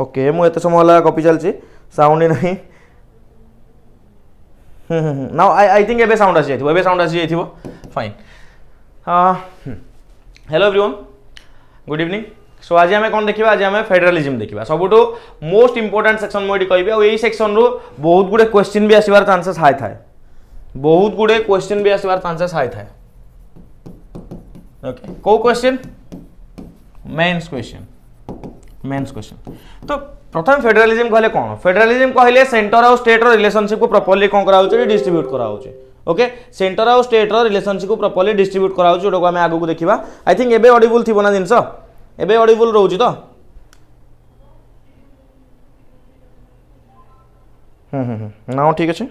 Okay मुझे समय होगा कपि चलती साउंड ही ना ना आई थिंक एवं साउंड आसी जाए साउंड आसी जाइए fine hello everyone good evening so आज आम कौन देखा आज आम फेडेरालीजिम देखा सब मोस्ट इंपोर्टां सेक्शन मुझे कहि आई सेक्शन रु बहुत गुड़े क्वेश्चन भी आसवर चानसेस हाई थाए बहुत गुड़े क्वेश्चन भी आसवर चानसेस हाई थाए okay question mains question mains question तो प्रथम फेडरालीजम कहे कौन फेडेरालिजम कहे सेन्टर आउ स्टेट रिलेसनशिप को प्रपर्ली कौन कर डिस्ट्रीब्यूट करा ओके सेंटर आउ स्टेट रिलेसनशिप को प्रपर्ली डिस्ट्रीब्यूट करा जो आम आगे देखा आई थिंक एवं अडिबुल थी ना जिनस एवं अडिबुल रोच तो हम्म हम्म, हम्म। ना ठीक अच्छे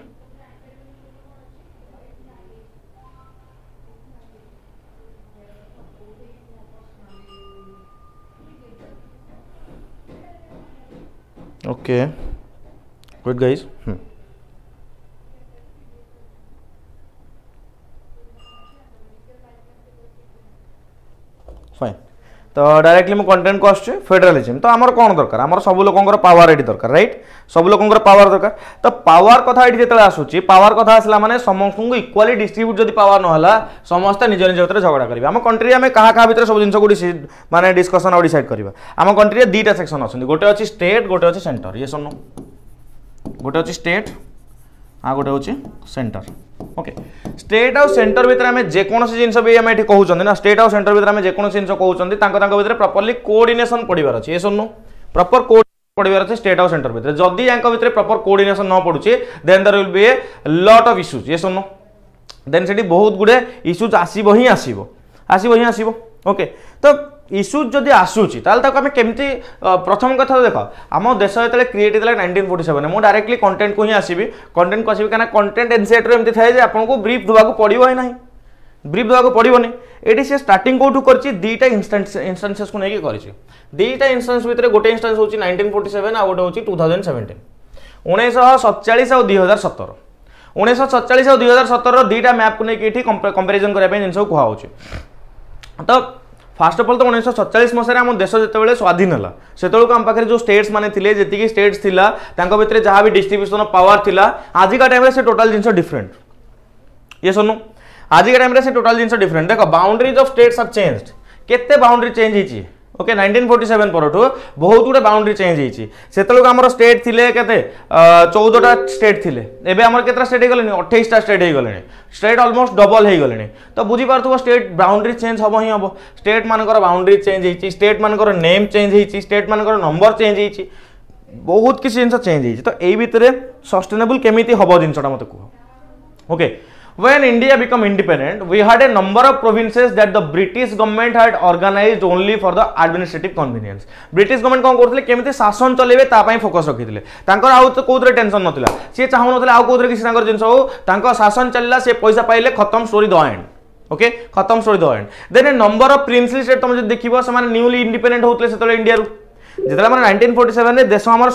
okay Good, guys hmm. ତ ଡାଇରେକ୍ଟଲି ମୁଁ କଣ୍ଟେଣ୍ଟ କୁ ଆସୁଛି ଫେଡେରାଲିଜମ୍ ତ ଆମର କ'ଣ ଦରକାର ଆମର ସବୁ ଲୋକଙ୍କର ପାୱାର ଏଠି ଦରକାର ରାଇଟ୍ ସବୁ ଲୋକଙ୍କର ପାୱାର ଦରକାର ତ ପାୱାର କଥା ଏଠି ଯେତେବେଳେ ଆସୁଛି ପାୱାର କଥା ଆସିଲା ମାନେ ସମସ୍ତଙ୍କୁ ଇକ୍ୱାଲି ଡିଷ୍ଟ୍ରିବ୍ୟୁଟ୍ ଯଦି ପାୱାର ନହେଲା ସମସ୍ତେ ନିଜ ନିଜ ଭିତରେ ଝଗଡ଼ା କରିବେ ଆମ କଣ୍ଟ୍ରିରେ ଆମେ କାହା କାହା ଭିତରେ ସବୁ ଜିନିଷକୁ ମାନେ ଡିସ୍କସନ୍ ଆଉ ଡିସାଇଡ୍ କରିବା ଆମ କଣ୍ଟ୍ରିରେ ଦୁଇଟା ସେକ୍ସନ୍ ଅଛନ୍ତି ଗୋଟେ ଅଛି ଷ୍ଟେଟ୍ ଗୋଟେ ଅଛି ସେଣ୍ଟର ଇଏ ଶୁଣୁ ଗୋଟେ ଅଛି ଷ୍ଟେଟ୍ ଆଉ ଗୋଟେ ହେଉଛି ସେଣ୍ଟର ওকে স্টেট আউ সেন্টর ভিতরে আমি যেকোনো জিনিস বি আমি এটি কৌন না স্টেট আউ সেন্টর ভিতরে আমি যেকোনো জিনিস কৌন তাঙ্ক ভিতরে প্রপরলি কোঅর্ডিনেসন পড়িবার আছে এসব নু প্রপর কোঅর্ডিনেসন পড়িবার আছে স্টেট আউ সেন্টর ভিতরে যদি ইয়াঙ্ক ভিতরে প্রপর কোঅর্ডিনেসন ন পড়ুছে then there will be a lot of issues এসব নু দেন সেটি বহুত গুড়ে ইস্যুজ আসব হি আসব আসব হি আসব ওকে তো ইস্যুজ যদি আসুচি তাহলে তাকে আমি কেমতি প্রথম কথা দেখ আমার দেশ যেতে ক্রিয়েট হয়েছিল নাইনটিন ফোর্টি সেভেন মু ডাইরেক্টলি কন্টেন্ট কু হি আসবি কন্টেন্ট কু আসবি কেন কন্টেন্ট এনসিআইটি এমনি থাকে যে আপনার ব্রিফ দেওয়া পড়ব হি না ব্রিফ দেওয়া পড়বনি এটি সে স্টার্টিং কোটু করছে দুইটা ইনস্টান্সেস কু নিয়ে করছি দুইটা ইনস্টান্স ভিতরে গোটে ইনস্টান্স হচ্ছে নাইনটিন ফোর্টি সেভেন আর গোটে হচ্ছে টু থাউজেন্ড সেভেন্টিন উনিশশো সতচাশ আউ দুই হাজার সতর উনিশশো সতচাশ আউ দুই হাজার সতর দুইটা ম্যাপ নিয়ে এটি কম্পারিজন করা জিনিস কুহাচ্ছে তো फास्ट अफ अल तो उन्नीस सतचाश मसीह देश जिते स्वाधीन है से आम पाखे जो स्टेट्स मैंने जी स्टेट्स थी भितर जहाँ भी डिस्ट्रब्यूशन पावर थी आजिका टाइम से टोटाल जिन डिफरेन्ट ये सोनू आजिका टाइम से टोटाल जिन डिफरेन्ट देख boundaries of states are change के बाउंड्री चेंज होती ओके नाइंटीन फोर्टी सेवेन परठु बहुत गुड़े बाउंड्री चेंज होते आम स्टेट थे के चौदहटा स्टेट थे एवं आम के स्टेट होगले अठाईसटा स्टेट होगले स्टेट अलमोस्ट डबल होगले तो बुझीपुर स्टेट बाउंड्री चेंज हम ही हम स्टेट मानकर बाउंड्री चेंज होती स्टेट मानकर नेम चेंज होती स्टेट मानकर नंबर चेंज होती बहुत किसी जिन चेंज होती तो यही भितर सस्टेनेबुल केमी हम जिनटा मत कह okay when India became independent, we had a number of provinces that the British government had organized only for the administrative convenience. British government कौन करते केमी शासन चलेबे तापाई फोकस रखी तांकर आउ तो कौन टेंशन नाला सी चाहून आउ कौन किसी जिन हो शासन चलला से पैसा पाइले खत्म स्टोरी द एंड ওকে খতম story the end then a number of princely state তুমি যদি দেখিব সে নিউলি ইন্ডিপেন্ডেন্ট হোলে সেতবে ইন্ডিয়ার যেতবে আমার নাইনটিন ফোর্টি সেভেন দেশ আমার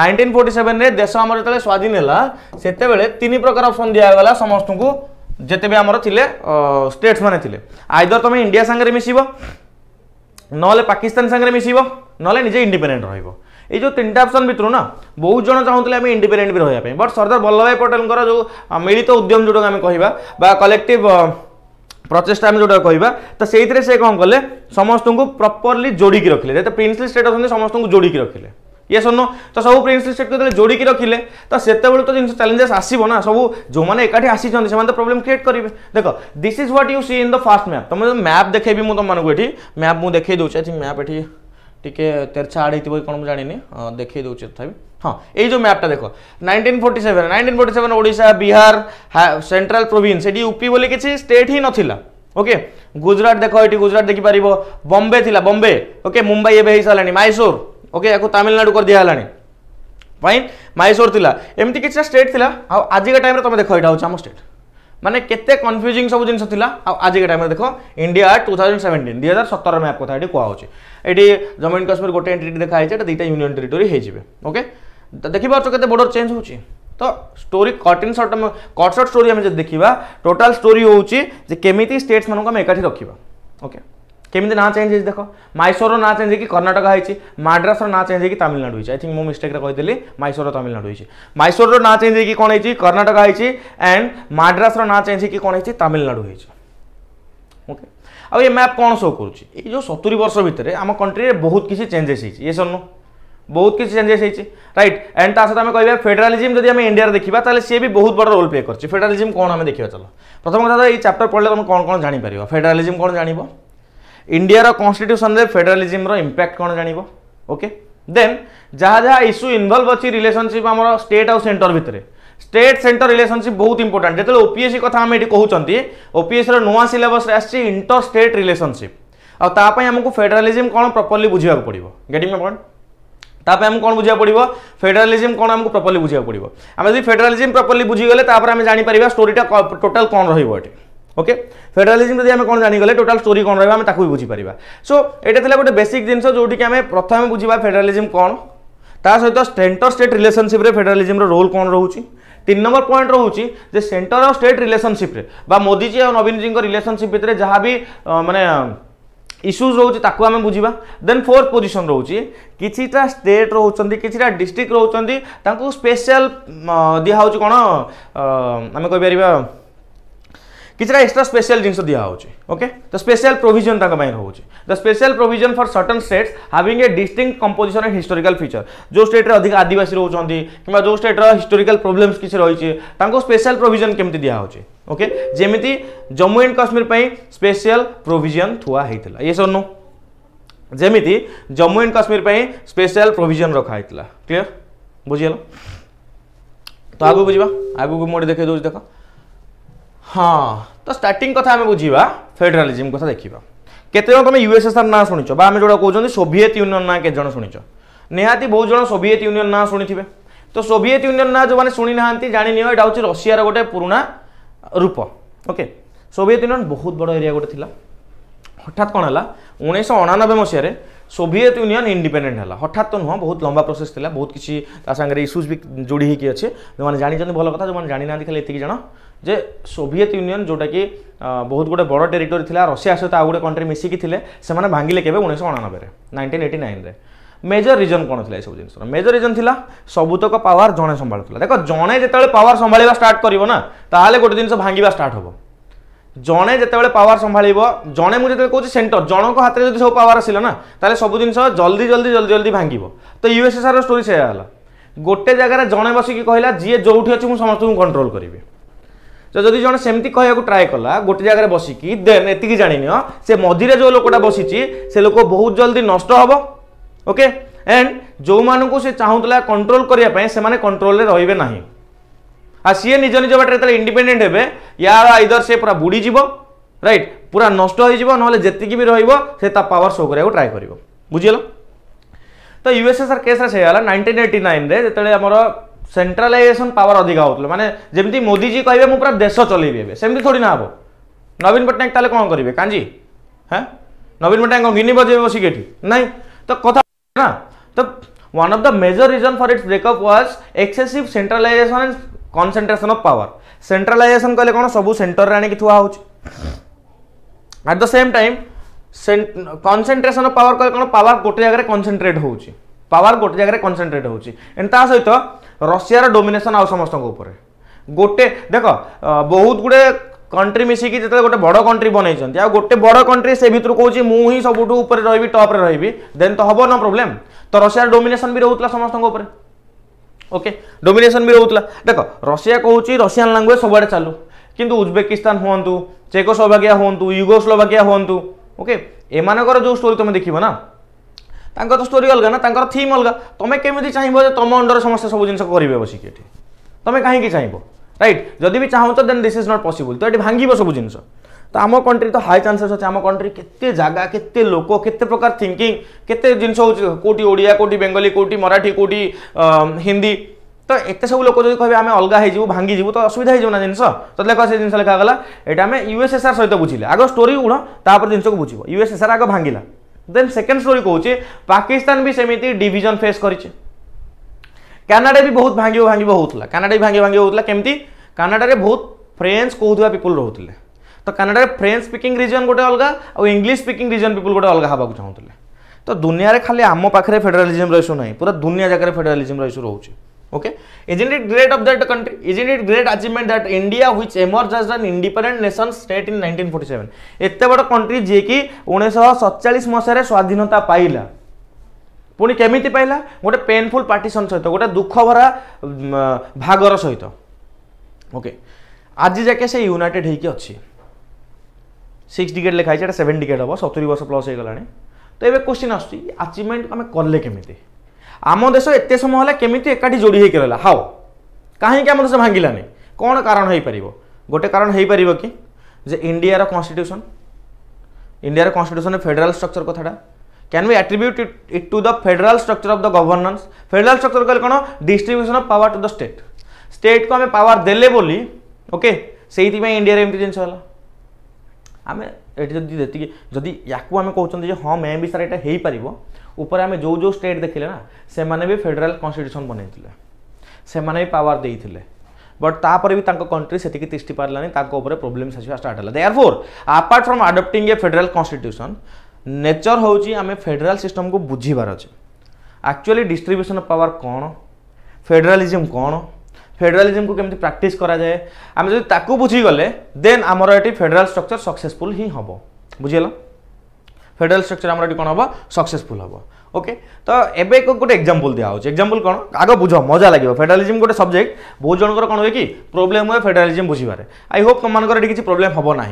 নাইনটিন ফোর্টি সেভেন্রে দেশ আমার যেত স্বাধীন হল সেতবে তিন প্রকার অপসন দিয়েগলা সমস্ত যেতে বি আমার লে স্টেটস মানে লে আইদর তুমি ইন্ডিয়া সাংরে মিশিব নহলে পাকিস্তান সাংরে মিশিব নহলে নিজে ইন্ডিপেন্ডেন্ট রহব এই যে তিনটা অপসন ভিতর না বহু জন চাহুলে আমি ইন্ডিপেন্ডেন্ট বি রহবা বট সর্দার বল্লভভাই পটেলঙ্কর যে মিলিত উদ্যম যেটা আমি কহবা বা কলেকটিভ প্রচেষ্টা আমি যেটা কহবা তো সেইথে সে কম কলে সমস্ত প্রপরলি যোড়ি রাখলে যেহেতু প্রিন্সলি স্টেট অনেক সমস্ত যোড়ি রাখলে ये सुन तो सब प्रिंसिल सेट करते जोड़ की रखिले तो से तो जिन चैलेंजेस आसो ना सब तो तो हाँ, जो मैंने एकाठी आसी से प्रोब्लम क्रिएट करेंगे देख this is what you see in the first map तुम मैप देखी मुझ तुमको ये मैप मुझे देखे दूचे आई थिंक मैप ये टी तेरछा आड़ थी कौन मुझे जानी देखे दूचे तथा हाँ ये जो मैपटा देख nineteen forty seven nineteen forty seven ओडा बिहार सेन्ट्राल प्रोन्स ये यूपी बोले किसी स्टेट ही नाला ओके गुजरात देख ये गुजरात देखिपार बम्बे थी बम्बे ओके मुंबई एवं हो सारे मैसूर ଓକେ ୟାକୁ ତାମିଲନାଡ଼ୁ କରିଦିଆହେଲାଣି ଫାଇନ୍ ମାଇସୋର ଥିଲା ଏମିତି କିଛିଟା ଷ୍ଟେଟ୍ ଥିଲା ଆଉ ଆଜିକା ଟାଇମ୍ରେ ତୁମେ ଦେଖ ଏଇଟା ହେଉଛି ଆମ ଷ୍ଟେଟ୍ মানে কেতে কনফ্যুজিং সব জিনিস লা আজিকা টাইমে দেখ ইন্ডিয়া টু থাউজেন্ড সেভেন্টিন দুই হাজার সতের ম্যাপ কথা এটি কুহছে এটি জম্মু এন্ড কাশ্মীর গোটে এন্টিটি দেখা হয়েছে এটা দুইটা ইউনিয়ন টেরিটোরি হয়ে যাবে ওকে দেখিপারছ কেতে বর্ডর চেঞ্জ হচ্ছে তো স্টোরি কটিন সর্ট কট সর্ট স্টোরি আমি যদি দেখা টোটাল স্টোরি হচ্ছে যে কেমিতি স্টেটস মানুষ আমি একাঠি রাখবা ওকে কেমিতি না চেঞ্জ হয়েছে দেখ মাইসোরর না চেঞ্জ হয়েকি কর্ণাটক হয়েছে মাড্রাসর না চেঞ্জ হয়েকি তামিলনাড়ু হয়েছে আই থিঙ্ক মু মিস্টেক্রে কইদেলি মাইসোর তামিলনাড়ু হয়েছে মাইসোরর না চেঞ্জ হয়েকি কোণ হয়েছে কর্ণাটক হয়েছে অ্যান্ড মাড্রাসর না চেঞ্জ হয়েকি কোণ হয়েছে তামিলনাড়ু হয়েছে ওকে ଆଉ ଏ ମ୍ୟାପ୍ କ'ଣ ସୋ କରୁଛି ଏଇ ଯେଉଁ ସତୁରି ବର୍ଷ ଭିତରେ ଆମ କଣ୍ଟ୍ରିରେ ବହୁତ କିଛି ଚେଞ୍ଜେସ୍ ହେଇଛି ଇଏ ସର୍ଣ୍ଣ ବହୁତ କିଛି ଚେଞ୍ଜେସ୍ ହେଇଛି ରାଇଟ୍ ଆଣ୍ଡ ତା ସହିତ ଆମେ କହିବା ଫେଡେରାଲିଜିମ୍ ଯଦି ଆମେ ଇଣ୍ଡିଆରେ ଦେଖିବା ତାହେଲେ ସିଏ ବି ବହୁତ ବଡ଼ ରୋଲ୍ ପ୍ଲେ କରିଛି ଫେଡେରାଲିଜିମ୍ କ'ଣ ଆମେ ଦେଖିବା ଚାଲ ପ୍ରଥମ କଥା ଏଇ ଚାପ୍ଟର ପଢ଼ିଲେ ତୁମେ କ'ଣ କ'ଣ ଜାଣିପାରିବ ଫେଡେରାଲିଜିମ୍ କ'ଣ ଜାଣିବ ইন্ডিয়ার কনস্টিট্যুসনরে ফেডেরালিজমর ইম্প্যাক্ট কোণ জাঁব ওকে দেন যা যা ইস্যু ইনভলভ অছি রিলেশনশিপ আমার স্টেট আউ সেন্টর ভিতরে স্টেট সেন্টর রিলেশনশিপ বহুত ইম্পর্টাট যেত ওপিএসসি কথা আমি এটি কুমার ওপিএসসির নূয়া সিলেবসে আসছে ইন্টর স্টেট রিলেশনশিপ आई आमको फेडेरालीजम कौन प्रपरली बुझा पड़ो गेटिंग माई पॉइंट तापे आम कौन बुझा पड़ो फेडेरालीजम कौन आमको प्रपरली बुझा पड़ो आम जब फेडेरालीजम प्रपरली बुझीगले आम जापर स्टोरीटा टोटाल कौन रोटी ओके फेडेरालिज्म जदि आम कौन जानीगले टोटाल स्टोरी कौन रहा आम भी बुझीपर सो यहाँ गोटे बेसिक जिन जोटी आम प्रथम बुझा फेडेरालिज्म कौन ता सहित centre state relationship federalism role कौन रोचे तीन नंबर पॉइंट रोचे जे और स्टेट रिलेसनशिप मोदी जी और नवीन जी रिलेसनशिप भितर जहाँ भी मानने इश्यूज रोचे आम बुझा देन फोर्थ पोजिशन रोचे किटा स्टेट रोचे किटा डिस्ट्रिक्ट रोचे स्पेशल दिहाउे कौन आम कहीपर किसी एक्सट्रा स्पेशल जिनस दिया ओके तो स्पेशल प्रोजन ताका the special provision for certain states having a distinct composition and historical feature जो स्टेट अधिक आदिवासी रहउचंती कि जो स्टेट रे हिस्टोरिकल प्रॉब्लम्स किछ रहिचे तांको स्पेशल प्रोजन केमी दिया ओके जमी जम्मू एंड कश्मीर पर स्पेशल प्रोजन थुआ है ये सब नु जमी जम्मू एंड कश्मीर पर स्पेशल प्रोजन रखाई क्लीयर बुझीगल तो आगे बुझा आगे मुझे देखे दोज ହଁ ତ ଷ୍ଟାର୍ଟିଂ କଥା ଆମେ ବୁଝିବା ଫେଡେରାଲିଜିମ୍ କଥା ଦେଖିବା କେତେ ଜଣ ତୁମେ ୟୁଏସ୍ଏସ୍ଆର୍ ନାଁ ଶୁଣିଛ ବା ଆମେ ଯେଉଁଟା କହୁଛନ୍ତି ସୋଭିଏତ୍ ୟୁନିୟନ୍ ନାଁ କେତେ ଜଣ ଶୁଣିଛ ନିହାତି ବହୁତ ଜଣ ସୋଭିଏତ୍ ୟୁନିୟନ୍ ନାଁ ଶୁଣିଥିବେ ତ ସୋଭିଏତ୍ ୟୁନିୟନ୍ ନାଁ ଯେଉଁମାନେ ଶୁଣି ନାହାନ୍ତି ଜାଣିନିଅ ଏଇଟା ହେଉଛି ରଷିଆର ଗୋଟେ ପୁରୁଣା ରୂପ ଓକେ ସୋଭିଏତ୍ ୟୁନିୟନ୍ ବହୁତ ବଡ଼ ଏରିଆ ଗୋଟେ ଥିଲା ହଠାତ୍ କ'ଣ ହେଲା ଉଣେଇଶହ ଅଣାନବେ ମସିହାରେ সোভিয়েত ইউনিয়ন ইন্ডিপেন্ডেন্ট হল হঠাৎ তো নুহ বহুত লম্বা প্রোসেস লা বহুত কিছু তা সাংরে ইস্যুজ বি জোড়ি হয়েকি আছে যে জাঁচান ভাল কথা যেমন জাঁ না খালি এতকি জাণ যে সোভিয়েত ইউনিয়ন যেটা কি বহুত গোটে বড় টেরিটোরি লা রশিয়া সহ আউ গোটে কন্ট্রি মিশিকি লে সে ভাঙ্গিলে কেবে উনিশশো অনানবে নাইনটিন এইটি নাইন্রে মেজর রিজন কোণ লা এইসব জিনিস মেজর রিজন লা সবুতক পাওয়ার জনে সম্ভাড়ু দেখ জনে যেত পাওয়ার সম্ভাড়া স্টার্ট করব না তাহলে গোটে জিনিস ভাঙ্গা স্টার্ট হব জনে যেতবে পাওয়ার সম্ভাব জনে মু যেতে কৌছি সেন্টর জনক হাতে যদি সব পাওয়ার আসলে না তাহলে সবু জিনিস জলদি জলদি জলদি জলদি ভাঙ্গিব তো ইউএসএসআর স্টোরি সে হল গোটে জায়গার জনে বসিকি কহিলা যিয়ে যেটি অছি মু সমস্ত কন্ট্রোল করবি তো যদি জন সেমতি কহিবাকু ট্রাই কলা গোটে জায়গায় বসিকি দেন এতিকি জানিনিও সে মঝিরে যে লোকটা বসিছি সে লোক বহুত জলদি নষ্ট হব ওকে এন্ড যে সে চাহুলা কন্ট্রোল করা সে কন্ট্রোলে রহবে না আর সি নিজ নিজ বাটরে যেত ইন্ডিপেন্ডেন্ট হবে ইয়ার আইদর সে পুরা বুড়ি যাব রাইট পুরা নষ্ট হয়ে যাব নহলে যেতিকি বি রহব সে তা পাওয়ার শো করা ট্রাই করব বুঝিগেল তো ইউএসএসআর কেসরে সে হল নাইনটিন এইটি নাইনরে যেত আমার সেন্ট্রালাইজেসন পাওয়ার অধিক হোলে মানে যেমি মোদিজি কে পুরা দেশ চলাইবি এবে সেমি থোড়ি না হব নবীন পট্টনাক তাহলে কম করবে কাঞ্জি হ্যাঁ নবীন পট্টনাক গিনি বজাইবে বসিকি এটি নাই তো কথা না তো one of the major reason for its breakup was excessive centralization and concentration of power centralization कह कौन सब सेन्टर में आवा थुआ at the same time concentration of power कह कौन पावर गोटे जगह कनसेंट्रेट हो पावर गोटे जगह कनसेंट्रेट हो सहित रशिया डोमेसन आ समस्त गोटे देख बहुत गुड कंट्री मिसिकी जो गोटे बड़ कंट्री बनई गोटे बड़ कंट्री से भितर कौन मुझे सब रही टप्रे रही देन तो हम ना प्रोब्लेम तो रशिया डोमेसन भी रोला समस्त ओके डोमिनेसन भी रोला देख रशिया कहूँ रशियान लांगुएज सबुआडे चलू कि उजबेकिस्तान हूँ चेकोस्लोभाकिया हूँ युगोस्लोभाकिया हूँ ओके एमानकर जो स्टोरी तुम देखो ना ତାଙ୍କର ତ ଷ୍ଟୋରି ଅଲଗା ନା ତାଙ୍କର ଥିମ୍ ଅଲଗା ତମେ କେମିତି ଚାହିଁବ ଯେ ତମ ଅଣ୍ଡରରେ ସମସ୍ତେ ସବୁ ଜିନିଷ କରିବେ ବସିକି ଏଠି ତମେ କାହିଁକି ଚାହିଁବ ରାଇଟ୍ ଯଦି ବି ଚାହୁଁଛ then this is not possible ତ ଏଠି ଭାଙ୍ଗିବ ସବୁ ଜିନିଷ ତ ଆମ କଣ୍ଟ୍ରି ତ ହାଇ ଚାନ୍ସେସ୍ ଅଛି ଆମ କଣ୍ଟ୍ରି କେତେ ଜାଗା କେତେ ଲୋକ କେତେ ପ୍ରକାର ଥିଙ୍କିଂ କେତେ ଜିନିଷ ହେଉଛି କେଉଁଠି ଓଡ଼ିଆ କେଉଁଠି ବେଙ୍ଗଲୀ କେଉଁଠି ମରାଠୀ କେଉଁଠି ହିନ୍ଦୀ ତ ଏତେ ସବୁ ଲୋକ ଯଦି କହିବେ ଆମେ ଅଲଗା ହେଇଯିବୁ ଭାଙ୍ଗିଯିବୁ ତ ଅସୁବିଧା ହେଇଯିବ ନା ଜିନିଷ ତ ଲେଖ ସେ ଜିନିଷ ଲେଖାଗଲା ଏଇଟା ଆମେ ୟୁଏସ୍ଏସ୍ଆର୍ ସହିତ ବୁଝିଲେ ଆଗ ଷ୍ଟୋରି ଉଣ ତାପରେ ଜିନିଷକୁ ବୁଝିବ ୟୁଏସ୍ଏସ୍ଆର୍ ଆଗ ଭାଙ୍ଗିଲା ଦେନ୍ ସେକେଣ୍ଡ ଷ୍ଟୋରି କହୁଛି ପାକିସ୍ତାନ ବି ସେମିତି ଡିଭିଜନ୍ ଫେସ୍ କରିଛି କାନାଡ଼ା ବି ବହୁତ ଭାଙ୍ଗିବ ଭାଙ୍ଗିବ ହେଉଥିଲା କାନାଡ଼ା ବି ଭାଙ୍ଗି ଭାଙ୍ଗି ହେଉଥିଲା କେମିତି କାନାଡ଼ାରେ ବହୁତ ଫ୍ରେଞ୍ଚ କହୁଥିବା ପିପୁଲ୍ ରହୁଥିଲେ ତ କାନାଡ଼ାରେ ଫ୍ରେଞ୍ଚ ସ୍ପିକିଂ ରିଜନ୍ ଗୋଟେ ଅଲଗା ଆଉ ଇଂଲିଶ ସ୍ପିକିଂ ରିଜନ୍ ପିପୁଲ୍ ଗୋଟେ ଅଲଗା ହେବାକୁ ଚାହୁଁଥିଲେ ତ ଦୁନିଆରେ ଖାଲି ଆମ ପାଖରେ ଫେଡେରାଲିଜିମ୍ର ଇସ୍ୟୁ ନାହିଁ ପୁରା ଦୁନିଆ ଜାଗାରେ ଫେଡେରାଲିଜିମ୍ର ଇସ୍ୟୁ ରହୁଛି okay isn't it great of that country isn't it great achievement that india which emerged as an independent nation state in 1947 ଏତେ ବଡ଼ କଣ୍ଟ୍ରି ଯିଏକି ଉଣେଇଶହ ସତଚାଳିଶ ମସିହାରେ ସ୍ୱାଧୀନତା ପାଇଲା ପୁଣି କେମିତି ପାଇଲା ଗୋଟେ ପେନଫୁଲ୍ ପାର୍ଟିସନ୍ ସହିତ ଗୋଟେ ଦୁଃଖଭରା ଭାଗର ସହିତ ଓକେ ଆଜି ଯାକେ ସେ ୟୁନାଇଟେଡ୍ ହେଇକି ଅଛି সিক্স ডিকেଟ୍ ଲେଖା ହେଇଛି ଏଇଟା ସେଭେନ୍ ଡିକେଟ୍ ହେବ ସତୁରି ବର୍ଷ ପ୍ଲସ୍ ହେଇଗଲାଣି ତ ଏବେ କ୍ୱେଶ୍ଚିନ୍ ଆସୁଛି ଆଚିଭମେଣ୍ଟ ଆମେ କଲେ କେମିତି ଆମ ଦେଶ ଏତେ ସମୟ ହେଲା କେମିତି ଏକାଠି ଯୋଡ଼ି ହେଇକି ରହିଲା ହାଓ କାହିଁକି ଆମ ଦେଶ ଭାଙ୍ଗିଲାନି କ'ଣ କାରଣ ହେଇପାରିବ ଗୋଟେ କାରଣ ହେଇପାରିବ କି ଯେ ଇଣ୍ଡିଆର କନଷ୍ଟିଟ୍ୟୁସନ୍ ଇଣ୍ଡିଆର କନଷ୍ଟିଟ୍ୟୁସନ୍ ଫେଡେରାଲ ଷ୍ଟ୍ରକ୍ଚର କଥାଟା can be attribute it to the federal structure of the governance federal structure କହିଲେ କ'ଣ distribution of power to the state ଷ୍ଟେଟ୍କୁ ଆମେ ପାୱାର ଦେଲେ ବୋଲି ଓକେ ସେଇଥିପାଇଁ ଇଣ୍ଡିଆରେ ଏମିତି ଜିନିଷ ହେଲା आम ଏଠି ଯଦି ଯେତିକି ଯଦି ୟାକୁ ଆମେ କହୁଛନ୍ତି ଯେ ହଁ ମେ ବି ସାର୍ ଏଇଟା ହେଇପାରିବ ଉପରେ ଆମେ ଯେଉଁ ଯେଉଁ ଷ୍ଟେଟ୍ ଦେଖିଲେ ନା ସେମାନେ ବି ଫେଡେରାଲ କନଷ୍ଟିଟ୍ୟୁସନ୍ ବନେଇଥିଲେ बट तापर भी कंट्री से तिष्टि पारानी प्रोब्लेम्स आसवा स्टार्ट है for apart from adapting a federal constitution nature हूँ आम फेडेराल सिटम को बुझीबार अच्छे आक्चुअली डिस्ट्रब्यूशन पावर कौन फेडेरालीजम कौन ফেডেরালিজমকু কেমি প্রাকটিস করা যায় আমি যদি তাকে বুঝিগলে দেন আমার এটি ফেডেরাল স্ট্রকচর সকসেসফুল হি হব বুঝিগেল ফেডেরাল স্ট্রকচর আমার এটি কোণ হব সকসেসফুল হব ওকে তো এবে গোটে এক্সাম্পল দিয়া হচ্ছে এক্সাম্পল কোণ আগ বুঝ মজা লাগিব ফেডেরালিজম গোটে সবজেক্ট বহু জনকর কোণ হুয়ে কি প্রোবলেম হুয়ে ফেডেরালিজম বুঝবার আই হোপ তোমার এটি কিছু প্রোবলেম হব না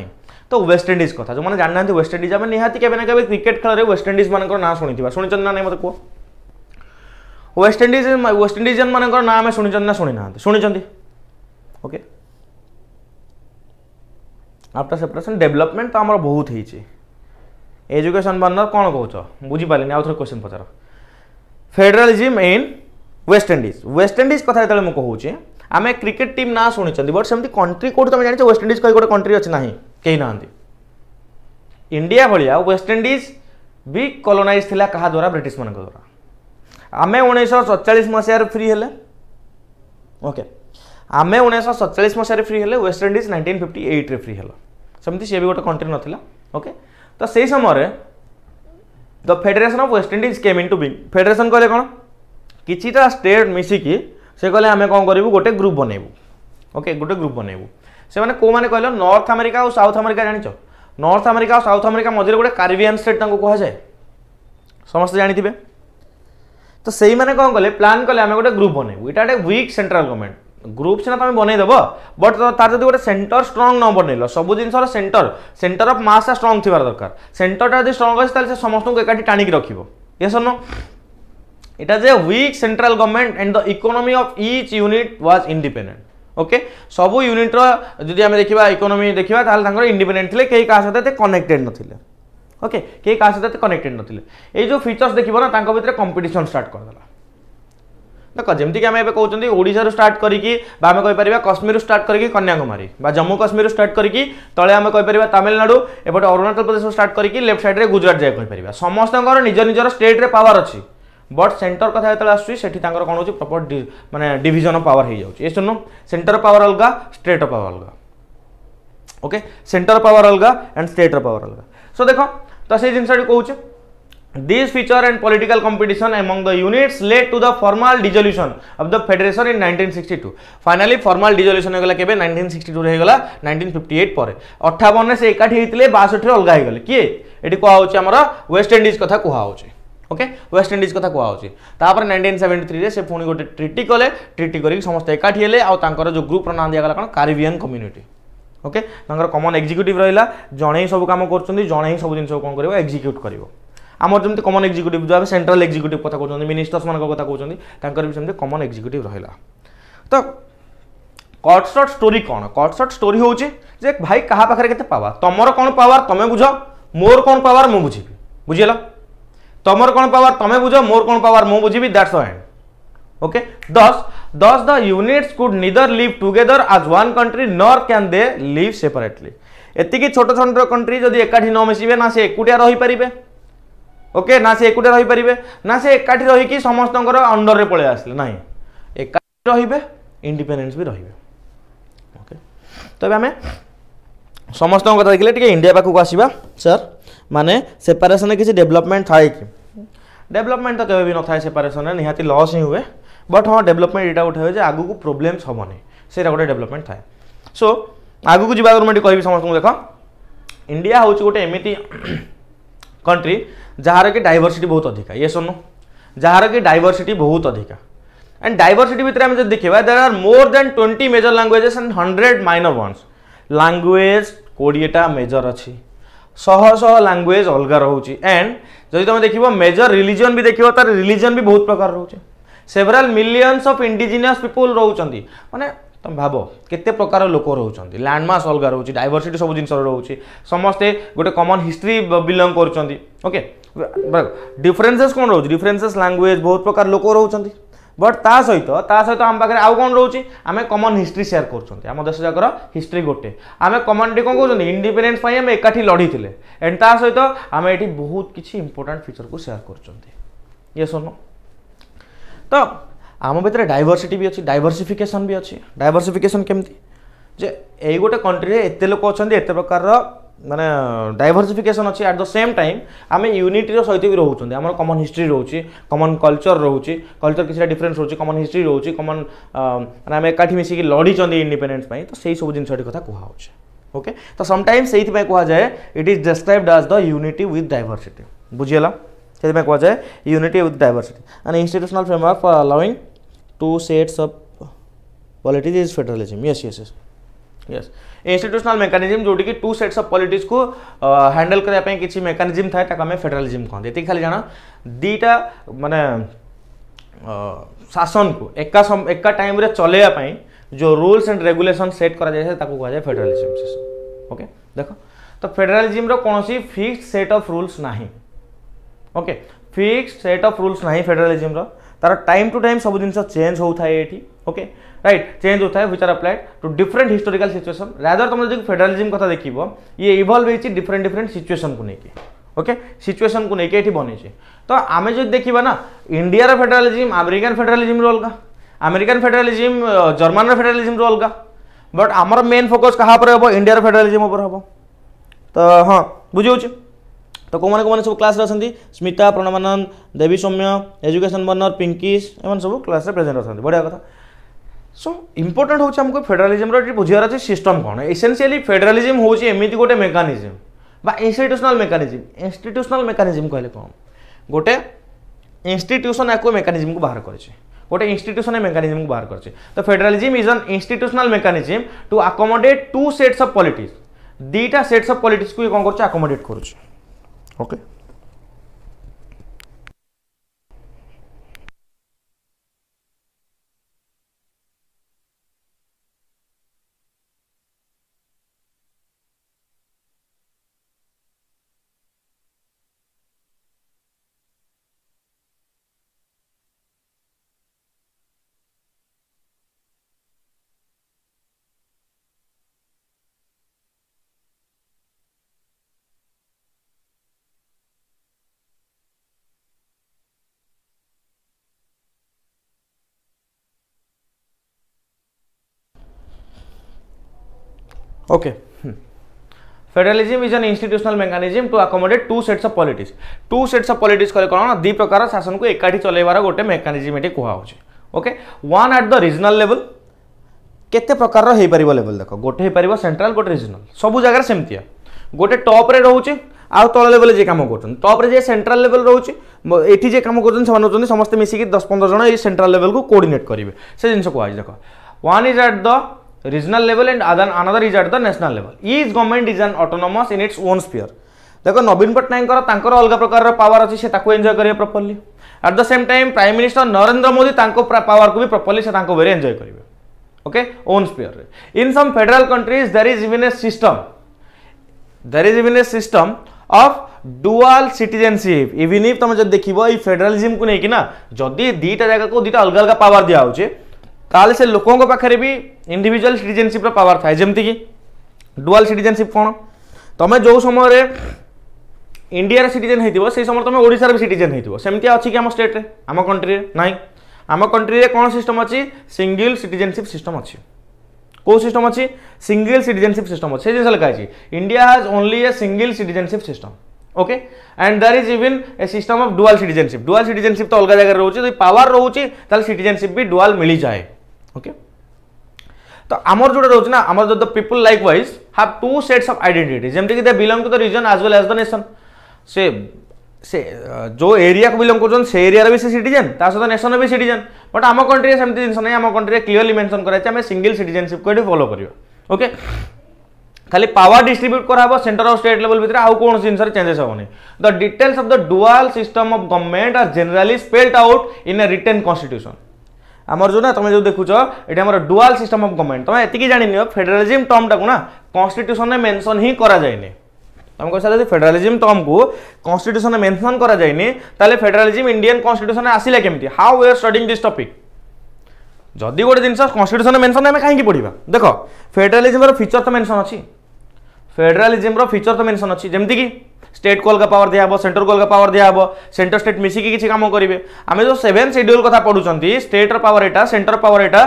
তো ওয়েস্ট ইন্ডিজ কথা যে জানি না ওয়েস্ট ইন্ডিজ আমি নিহতি কেবে না কেবে ক্রিকেট খেলার ওয়েস্ট ইন্ডিজ মানর না শুনে শুনেছেন না মতো কুহ वेस्ट इंडीज वेस्ट इंडीजन मान आम शुणी ना शुणी ना शुणी ओके आफ्टर सेपरेसन डेभलपमेंट तो आम बहुत एजुकेशन बर्नर कौन कौ बुझीपाली आउ थे क्वेश्चन पचार federalism in West Indies Indies West कथ जो कहूँ आम क्रिकेट टीम ना शुनी बट सेम कंट्री कौट तुम्हें जानते वेस्ट कहीं गोटे कंट्री अच्छे ना कहीं ना इंडिया भाया वेस्ट भी कलोनइज थी क्या द्वारा ब्रिटिश मान द्वारा आम उन्नीस मसीह फ्री हेले ओके आम उन्नीस सतचा मसीह फ्री हेले वेस्टइंडीज नाइंटीन फिफ्टी एट्रे फ्री हेल सेमती सी भी गोटे कंट्री नाला ओके तो से समय the federation of West Indies came into being federation कहले कौन किटा स्टेट मिसिकी से कहे आम कौन करूँ गोटे ग्रुप बनइबू ओके गोटे ग्रुप बनइबू से मैंने कौन कहल नर्थ आमेरिका और साउथ आमेरिका जान नर्थ आमेरिका और साउथ आमेरिका मझे गोटे कारिबियन स्टेट कहु जाए समस्त जानते हैं তো সেইমানে কম কলে প্লান কলে আমি গোটে গ্রুপ বনাইবু এটা গোটে উইক সেন্ট্রাল গভর্নমেন্ট গ্রুপ সিনা তুমি বনাইদেব বট তার যদি গোটে সেন্টর স্ট্রং ন বনাইল সবু জিনিসর সেন্টর সেন্টর অফ মাসটা স্ট্রং থাকার দরকার সেন্টরটা যদি স্ট্রং আছে তাহলে সে সমস্ত একাঠি টাণিকি রাখব ইয়েস অর নো এটা যে weak central government and the economy of each unit was independent okay সবু ইউনিটর যদি আমি দেখিবা ইকোনমি দেখিবা তাহলে তাঙ্কর ইন্ডিপেন্ডেন্ট থিলে কেই কাহা সাথে কনেক্টেড নথিলে ଓକେ କେହି କାହା ସହିତ ଏତେ କନେକ୍ଟେଡ଼ ନଥିଲେ ଏଇ ଯେଉଁ ଫିଚର୍ସ ଦେଖିବ ନା ତାଙ୍କ ଭିତରେ କମ୍ପିଟିସନ୍ ଷ୍ଟାର୍ଟ କରିଦେଲା ଦେଖ ଯେମିତିକି ଆମେ ଏବେ କହୁଛନ୍ତି ଓଡ଼ିଶାରୁ ଷ୍ଟାର୍ଟ କରିକି ବା ଆମେ କହିପାରିବା କଶ୍ମୀରରୁ ଷ୍ଟାର୍ଟ କରିକି କନ୍ୟାକୁମାରୀ ବା ଜମ୍ମୁ କାଶ୍ମୀରରୁ ଷ୍ଟାର୍ଟ କରିକି ତଳେ ଆମେ କହିପାରିବା ତାମିଲନାଡ଼ୁ ଏପଟେ ଅରୁଣାଚଳ ପ୍ରଦେଶରୁ ଷ୍ଟାର୍ଟ କରିକି ଲେଫ୍ଟ ସାଇଡ଼୍ରେ ଗୁଜରାଟ ଯାଏ କହିପାରିବା ସମସ୍ତଙ୍କର ନିଜ ନିଜର ଷ୍ଟେଟ୍ରେ ପାୱାର ଅଛି ବଟ୍ ସେଣ୍ଟର କଥା ଯେତେବେଳେ ଆସୁଛି ସେଠି ତାଙ୍କର କ'ଣ ହେଉଛି ପ୍ରପର୍ ମାନେ ଡିଭିଜନ୍ ଅଫ୍ ପାୱାର ହେଇଯାଉଛି ଏ ଶୁଣୁ ସେଣ୍ଟର ପାୱାର ଅଲଗା ଷ୍ଟେଟ୍ର ପାୱାର ଅଲଗା ଓକେ ସେଣ୍ଟର ପାୱାର ଅଲଗା ଆଣ୍ଡ ଷ୍ଟେଟ୍ର ପାୱାର ଅଲଗା ସୋ ଦେଖ ତ ସେଇ ଜିନିଷଟି କହୁଛୁ These feature and political competition among the units led to the formal dissolution of the federation in 1962. Finally, formal dissolution होगला केबे 1962 रहेगला 1958 परे 58 ने से एकाठी हेतिले 62 रे अलगा हेगले किए एटी को आउचे हमरा वेस्ट इंडीज कथा को आउचे ओके वेस्ट इंडीज कथा को आउचे तापर 1973 रे से पुनी गोटे ट्रीटी कले ट्रीटी करी समस्त एकाठी हेले आ तांकर जो ग्रुप रो नाम दिया गला कोन कैरिबियन कम्युनिटी ওকে ତାଙ୍କର କମନ୍ ଏକ୍ଜିକ୍ୟୁଟିଭ୍ ରହିଲା ଜଣେ ହିଁ ସବୁ କାମ କରୁଛନ୍ତି ଜଣେ ହିଁ ସବୁ ଜିନିଷକୁ କ'ଣ କରିବ ଏକ୍ଜିକ୍ୟୁଟ୍ କରିବ ଆମର ଯେମିତି କମନ୍ ଏକ୍ଜିକ୍ୟୁଟିଭ୍ ଯେଉଁ ଆମେ ସେଣ୍ଟ୍ରାଲ୍ ଏକ୍ଜିକ୍ୟୁଟିଭ୍ କଥା କହୁଛନ୍ତି ମିନିଷ୍ଟର୍ସମାନଙ୍କ କଥା କହୁଛନ୍ତି ତାଙ୍କର ବି ସେମିତି କମନ୍ ଏକ୍ଜିକ୍ୟୁଟିଭ୍ ରହିଲା ତ କଟ୍ ସଟ୍ ଷ୍ଟୋରି କ'ଣ କଟ୍ ସଟ୍ ଷ୍ଟୋରି ହେଉଛି ଯେ ଭାଇ କାହା ପାଖରେ କେତେ ପାୱାର ତମର କ'ଣ ପାୱାର ତମେ ବୁଝ ମୋର କ'ଣ ପାୱାର ମୁଁ ବୁଝିବି ବୁଝିହେଲା ତମର କ'ଣ ପାୱାର ତମେ ବୁଝ ମୋର କ'ଣ ପାୱାର ମୁଁ ବୁଝିବି ଦ୍ୟାଟ୍ସ ଏଣ୍ଡ ওকে দশ Thus, the units could neither live together as one country nor can they live separately. ଏତିକି ଛୋଟ ଛୋଟ କଣ୍ଟ୍ରି ଯଦି ଏକାଠି ନ ମିଶିବେ ନା ସେ ଏକୁଟିଆ ରହିପାରିବେ ଓକେ ନା ସେ ଏକୁଟିଆ ରହିପାରିବେ ନା ସେ ଏକାଠି ରହିକି ସମସ୍ତଙ୍କର ଅଣ୍ଡରରେ ପଳେଇ ଆସିଲେ ନାହିଁ ଏକାଠି ରହିବେ ଇଣ୍ଡିପେଣ୍ଡେନ୍ସ ବି ରହିବେ ଓକେ ତ ଏବେ ଆମେ ସମସ୍ତଙ୍କ କଥା ଦେଖିଲେ ଟିକେ ଇଣ୍ଡିଆ ପାଖକୁ ଆସିବା ସାର୍ ମାନେ ସେପାରେସନରେ କିଛି ଡେଭଲପମେଣ୍ଟ ଥାଏ କି ଡେଭଲପମେଣ୍ଟ ତ କେବେ ବି ନଥାଏ ସେପାରେସନରେ ନିହାତି ଲସ୍ ହିଁ ହୁଏ बट हाँ डेवलपमेंट यहाँ गोटे हुए आगे ଆଗକୁ ପ୍ରୋବ୍ଲେମ୍ସ से गोटे डेवलपमेंट ଡେଭଲପମେଣ୍ଟ सो आगे ଆଗକୁ मुझे ଆଗରୁ समस्त देख इंडिया हूँ गोटे एमती कंट्री जार कि डाइवर्सीटी बहुत अधिका ये सुनो जार कि डाइवर्सीटी बहुत अधिका एंड डाइवर्सीटी भितर आम देखा there are more than twenty major languages and hundred minor ones language कोड़ेटा मेजर अच्छी शह शह लांगुएज अलग रोचे एंड जदि तुम देख मेजर रिलीजन भी देख तार रिलीजन भी बहुत प्रकार रोचे several millions of indigenous people ରହୁଛନ୍ତି ମାନେ তুমি ভাব কেতে প্রকার লোক রয়েছেন ল্যান্ডমাস অলগা রয়েছে ডাইভরসিটি সব জিনিস রয়েছে সমস্তে গোটে কমন হিস্ট্রি বিলং করছেন ওকে ডিফরেন্সেস কোণ রয়েছে ডিফরেন্সেস ল্যাঙ্গুয়েজ বহু প্রকার লোক রয়েছেন বট তা সহিত তা সহিত আম পাখে আউ কোণ রয়েছে আমি কমন হিস্ট্রি সেয়ার করছেন আম দেশ যাকর হিস্ট্রি গোটে আমি কমনটি কোণ করছেন ইন্ডিপেন্ডেন্স পাই আমি একাঠি লড়িলে এন্ড তা সহিত আমি এটি বহুত কিছু ইম্পর্টাট ফিচরকু সেয়ার করছেন ইয়ে শোনো ତ ଆମ ଭିତରେ ଡାଇଭର୍ସିଟି ବି ଅଛି ଡାଇଭର୍ସିଫିକେସନ୍ ବି ଅଛି ଡାଇଭର୍ସିଫିକେସନ୍ କେମିତି ଯେ ଏଇ ଗୋଟେ କଣ୍ଟ୍ରିରେ ଏତେ ଲୋକ ଅଛନ୍ତି ଏତେ ପ୍ରକାରର ମାନେ ଡାଇଭର୍ସିଫିକେସନ୍ ଅଛି ଆଟ୍ ଦ ସେମ୍ ଟାଇମ୍ ଆମେ ୟୁନିଟିର ସହିତ ବି ରହୁଛନ୍ତି ଆମର କମନ୍ ହିଷ୍ଟ୍ରି ରହୁଛି କମନ୍ କଲଚର୍ ରହୁଛି କଲଚର୍ କିଛିଟା ଡିଫରେନ୍ସ ରହୁଛି କମନ୍ ହିଷ୍ଟ୍ରି ରହୁଛି କମନ୍ ମାନେ ଆମେ ଏକାଠି ମିଶିକି ଲଢ଼ିଛନ୍ତି ଇଣ୍ଡିପେଣ୍ଡେନ୍ସ ପାଇଁ ତ ସେଇ ସବୁ ଜିନିଷଟି କଥା କୁହାହେଉଛି ଓକେ ତ ସମଟାଇମ୍ ସେଇଥିପାଇଁ କୁହାଯାଏ it is described as the unity with diversity ବୁଝିଗଲା से कह जाए with with and and framework framework for allowing two sets of politics is yes ये ये यस इन्स्टिट्यूशनल मेकानिजम जोटी कि टू सेट्स अफ पॉलिटिक्स को हैंडल करने किसी मेकानिजम थाए आम फेडेरालिजम कहते ये खाली जाना दीटा मानने शासन को एका सम, एका टाइम रे जो रूल्स एंड रेगुलेशन सेट कर जाए ओके देख तो फेडेरालिजम कौन फिक्स सेट अफ रूल्स नहीं okay fix set of rules ना फेडेरालिजम तार टाइम टू टाइम सब जिन चेंज होता है ये ओके रईट चेंज होता है which are applied to different historical situation rather तुम जो फेडेरालिजम क्या देख ये इभल्व होती डिफरेन्ट डिफरेन्ट सिचुएसन को लेकिन ओके सिचुएसन को लेकिन ये बनी तो आम जो देखा ना इंडिया फेडेरालिजम आमेरिकान फेडेरालिजम अलग आमेरिकान फेडेरालिजम जर्मान फेडेरालिजम अलग बट आमर मेन फोकस क्या इंडिया फेडरालीजम हम तो हाँ बुझे तो कौन मैंने कौन सब क्लास अच्छा स्मिता प्रणवानंद देवी सौम्य एजुकेशन बर्नर पिंकीस एम सब क्लास में प्रेजेन्ट अच्छा बढ़िया कथ सो इम्पोर्टाट हूँ आमको फेडेरालीजम बुझार अच्छे सिस्टम कौन एसेनसीआली फेडेरालीजम हूँ एमती गोटे mechanism institutional mechanism institutional mechanism कहे कौन गोटे इनिट्यूसन आपको मेकानिजम को बाहर कर गोटे इनिट्यूसन मेकानिजम को बाहर कर तो federalism is an institutional mechanism to accommodate two sets of politics दुईटा सेट्स अफ पलिट्स को कौन करोडेट करुच्छे اوكي okay Hmm. Is an institutional mechanism to accommodate two sets of politics two sets of politics कह कौन दी प्रकार शासन को एकाठी रहा गोटे मेकानिजम ये कहुचे okay one at the regional level केते प्रकार हो पार लेवल देख गोटे सेन्ट्राल गोटे रिजनाल सब जगार सेमती है गोटे टप्रे रोचे आउ तल लेवल जे कम कर टप्रे जे सेंट्रल लेवल रोचे ये जे कम कर समस्त मिसिक दस पंद्रह जन ये लेवल को कोर्डनेट करेंगे से जिन कह देख one is at the regional level and other another is at the national level each government is an autonomous in its own sphere देख नवीन पट्टनायक अलग प्रकार पावर अच्छे से एंजय करेंगे properly at the same time prime minister Narendra Modi power को भी properly से very enjoy करेंगे okay on spare in some federal countries there is even a system there is even a system of dual citizenship even if तुम जब देख फेडरालीजम को लेकिन ना जदि दुटा जगह को दुटा अलग अलग पावर दिया ताल से लोकों पाखे भी इंडिजुआल सिटेनसीप्र पावर थाए कि डुआल सिटेनसीप कौन तुम्हें जो समय इंडिया सिटेन होती है से समय तुम ओडार भी सिटेन होमती अच्छी आम स्टेट आम कंट्री नाई आम कंट्री कौन सिस्टम अच्छी सिंगल सिटेनसीप सिस्टम अच्छी कौ सिस्टम अच्छी सिंगल सिटेनसीप सिस्टम अच्छे से जिस लिखा है India has only a single citizenship system okay and there is even a system of dual citizenship dual citizenship तो अलग जगह रोचे जो पावर रोचे तो सिटेनसीप भी डुआल मिल जाए ओके तो आमर जो रोज ना आमर the people likewise have two sets of identity जेमती कि they belong to the region as well as the nation से से जो एरिया को बिलोंग करछन से एरिया भी से सहित नेशन भी सिटीजन बट आम कंट्री से जिनस नहीं आम कंट्री क्लीयरली मेनसन कराई छै सिंगल सिटीजनशिप को फॉलो करियो ओके खाली पावर डिस्ट्रीब्यूट कराब सेंटर और स्टेट लेवल भितर आउ कौन जिन चेंजेस हेनी the details of the dual system of government are generally spelled out in a written constitution আমার যে তুমি যে দেখুছ এটা আমার ডুয়াল সিস্টম অফ গভর্নমেন্ট তুমি এত জাঁনিও ফেডেরালিজম টর্মটা না কনস্টিট্যুশনে মেনশন হি করা যায়নি তুমি কে যদি ফেডেরালিজম টর্মকু কনস্টিট্যুশনে মেনশন করা যায়নি তাহলে ফেডেরালিজম ইন্ডিয়ান কনস্টিট্যুশনে আসলে কেমি how are studying this topic যদি গোটে জিনিস কনস্টিট্যুশনে মেনশন আমি কাহিঁকি পড়া দেখ ফেডেরালিজমর ফিচর তো মেনশন অছি ফেডেরালিজমর ফিচর তো মেনশন অছি যেমি কি स्टेट कॉल का पावर दिया दिहब सेंट्रल कोल का पावर दिया दिहब सेंटर स्टेट मिसिक किसी कम करेंगे आम जो सेभेन सेड्यूल क्या पढ़ुंट स्टेट्र पावर एटा सेन्टर पावर एटा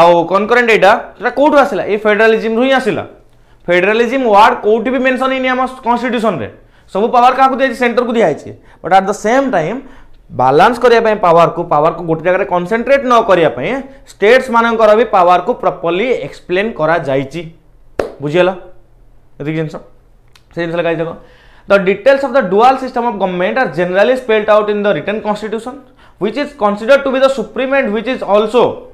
आनकरेन्ट एटा कौटू आसला ये फेडेरालीजिम हूँ आसला फेडेरालीजिम वार्ड कौटि भी मेनसन है आम कन्स्टिट्यूशन में सब पावर क्या दिखाई सेन्टर को दिखाई but at the same time balance करने पावर को पावर को गोटे जगह कनसेनट्रेट न करने स्टेट्स मानक भी पावर को प्रपर्ली एक्सप्लेन कर बुझीगल ये जिन से जिन देख The details of the dual system of government are generally spelled out in the written constitution, which is considered to be the supreme and which is also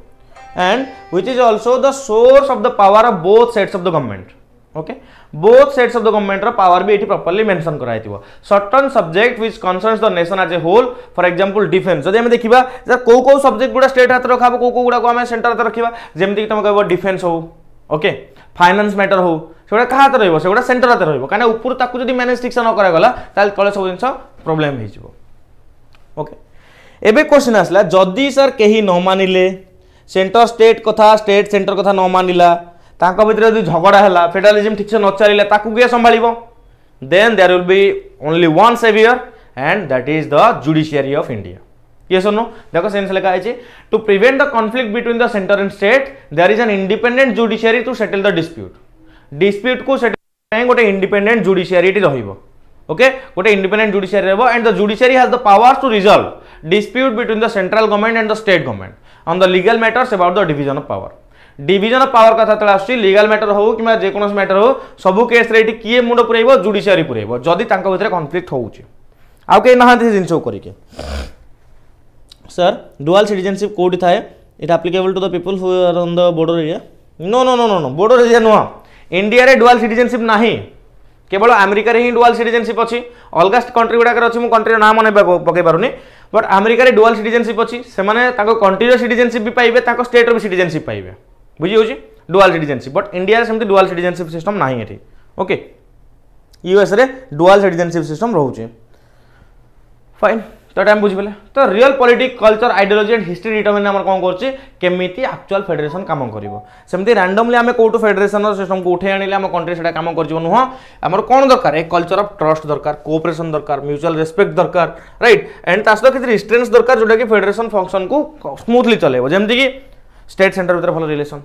and which is also the source of the power of both sets of the government. Okay both sets of the government power भी ये properly mention कराइव certain subject which concerns the nation as a whole for example defence जदि आम देखा कौ कौ subject गुड़ा state हाथ रखा कौ कौ गुड़ा आम सेंटर हाथ रखा जमीक तुम कह डिफेन्स हो ओके okay? ফাইনান্স ম্যাটর হোক সেগুলো কাহ হাতে রহব সেগুলো সেন্টার হাতে রহব কেন উপর তাকে যদি ম্যানেজ ঠিকসে ন করা তাহলে তলে সব জিনিস প্রোবলেম হয়ে যাব ওকে এবে কোশ্চিন আসলা যদি স্যার কেহি ন মানিলে সেন্টর স্টেট কথা স্টেট সেন্টার কথা ন মানিলা তাঁক ভিতরে যদি ঝগড়া হল ফেডারালিজম ঠিকসে ন চালিলা তাকে কে সম্ভাল then there will be only one saviour and that is the judiciary of India yes or no dekho sentence likha aiche to prevent the conflict between the center and state there is an independent judiciary to settle the dispute dispute ko settle ପାଇଁ ଗୋଟେ independent ଜୁଡ଼ିସିଆରିଟି ରହିବ okay ଗୋଟେ independent judiciary ରହିବ and the judiciary has the power to resolve dispute between the central government and the state government on the legal matters about the division of power division of power କଥା ଯେତେବେଳେ ଆସୁଛି legal matter ହଉ କିମ୍ବା ଯେକୌଣସି matter ହଉ ସବୁ କେସ୍ରେ ଏଠି କିଏ ମୁଣ୍ଡ ପୁରାଇବ ଜୁଡ଼ିସିଆରି ପୁରାଇବ ଯଦି ତାଙ୍କ ଭିତରେ କନଫ୍ଲିକ୍ଟ ହେଉଛି ଆଉ କେହି ନାହାନ୍ତି ସେ ଜିନିଷକୁ କରିକି sir dual citizenship কোটি থাকে এটা applicable to the people who are on the border area no no no no no border area নুহ ইন্ডিয়ার ডুয়াল সিটিজেনশিপ না কেবল আমেরিকার হি ডুয়াল সিটিজেনশিপ অছি অলগা কন্ট্রি গুড়াকর অছি মু কন্ট্রির নাম মনে পকাই পারুনি বট আমেরিকার ডুয়াল সিটিজেনশিপ অছি সেমানে তাঙ্ক কন্ট্রির সিটিজেনশিপ বি পাইবে তাঙ্ক স্টেটর বি সিটিজেনশিপ পাইবে বুঝি হচ্ছে ডুয়াল সিটিজেনশিপ বট ইন্ডিয়ার সেমতি ডুয়াল সিটিজেনশিপ সিস্টম না এটি ওকে ইউএসরে ডুয়াল সিটিজেনশিপ সিস্টম রয়েছে ফাইন তো এটা আমি বুঝিপারে তো real politics culture ideology and history determine আমার কম করছে কেমিতি আকচুয়াল ফেডেরেসন কাম করব সেমতি র্যান্ডমলি আমি কোটু ফেডেরেসন সিস্টমকে উঠাই আনলে আমার কন্ট্রি সেটা কাম করব নুহ আমার কোণ দরকার এই কলচর অফ ট্রস্ট দরকার কোঅপারেশন দরকার মিউচুয়াল রেসপেক্ট দরকার রাইট এন্ড তা সহ কিছু রিস্ট্রেন্স দরকার যেটা কি ফেডেরেসন ফংশন কু স্মুথলি চলাইব যেমতি কি স্টেট সেন্টার ভিতরে ভাল রিলেসন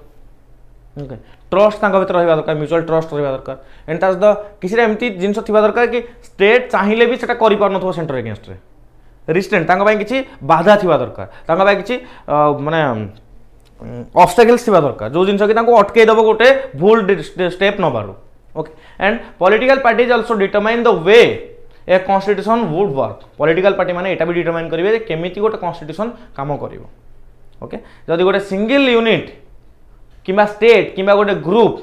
ওকে ট্রস্ট তাঙ্ক ভিতরে রহবা দরকার মিউচুয়াল ট্রস্ট রহবা দরকার এন্ড তা সহ কিছুটা এমতি জিনিস থাকা দরকার কি স্টেট চাইলে বি সেটা করে পার নথব সেন্টার এগেনস্টরে ରିଷ୍ଟ୍ରେଣ୍ଟ ତାଙ୍କ ପାଇଁ କିଛି ବାଧା ଥିବା ଦରକାର ତାଙ୍କ ପାଇଁ କିଛି ମାନେ ଅବଷ୍ଟାକିଲ୍ସ ଥିବା ଦରକାର ଯେଉଁ ଜିନିଷ କି ତାଙ୍କୁ ଅଟକେଇ ଦେବ ଗୋଟେ ଭୁଲ ଷ୍ଟେପ୍ ନେବାରୁ okay and political parties also determine the way a constitution would work political ପାର୍ଟିମାନେ ଏଇଟା ବି ଡିଟରମାଇନ୍ କରିବେ ଯେ କେମିତି ଗୋଟେ କନଷ୍ଟିଟ୍ୟୁସନ୍ କାମ କରିବ ଓକେ ଯଦି ଗୋଟେ ସିଙ୍ଗିଲ୍ ୟୁନିଟ୍ କିମ୍ବା ଷ୍ଟେଟ୍ କିମ୍ବା ଗୋଟେ ଗ୍ରୁପ୍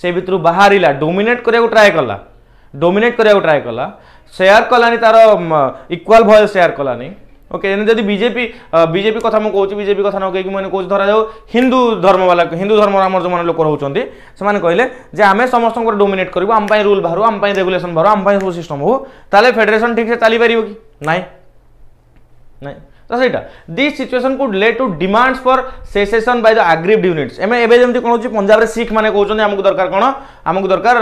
ସେ ଭିତରୁ ବାହାରିଲା ଡୋମିନେଟ୍ କରିବାକୁ ଟ୍ରାଏ କଲା ଡୋମିନେଟ୍ କରିବାକୁ ଟ୍ରାଏ କଲା ସେୟାର କଲାନି ତାର ଇକ୍ୱାଲ ଭଏସ୍ ସେୟାର କଲାନି ଓକେ ଏନେ ଯଦି ବିଜେପି ବିଜେପି କଥା ମୁଁ କହୁଛି ବିଜେପି କଥା ନ କହିକି ମୁଁ କହୁଛି ଧରାଯାଉ ହିନ୍ଦୁ ଧର୍ମବାଲା ହିନ୍ଦୁ ଧର୍ମର ଆମର ଯେଉଁମାନେ ଲୋକ ରହୁଛନ୍ତି ସେମାନେ କହିଲେ ଯେ ଆମେ ସମସ୍ତଙ୍କର ଡୋମିନେଟ୍ କରିବୁ ଆମ ପାଇଁ ରୁଲ୍ ବାହାରୁ ଆମ ପାଇଁ ରେଗୁଲେସନ୍ ବାହାରୁ ଆମ ପାଇଁ ସବୁ ସିଷ୍ଟମ୍ ହଉ ତାହେଲେ ଫେଡେରେସନ୍ ଠିକ୍ସେ ଚାଲିପାରିବ କି ନାହିଁ ନାହିଁ ତ ସେଇଟା this situation could lead to demands for secession by the aggrieved units ଏବେ ଏବେ ଯେମିତି କ'ଣ ହେଉଛି ପଞ୍ଜାବରେ ଶିଖ୍ ମାନେ କହୁଛନ୍ତି ଆମକୁ ଦରକାର କ'ଣ ଆମକୁ ଦରକାର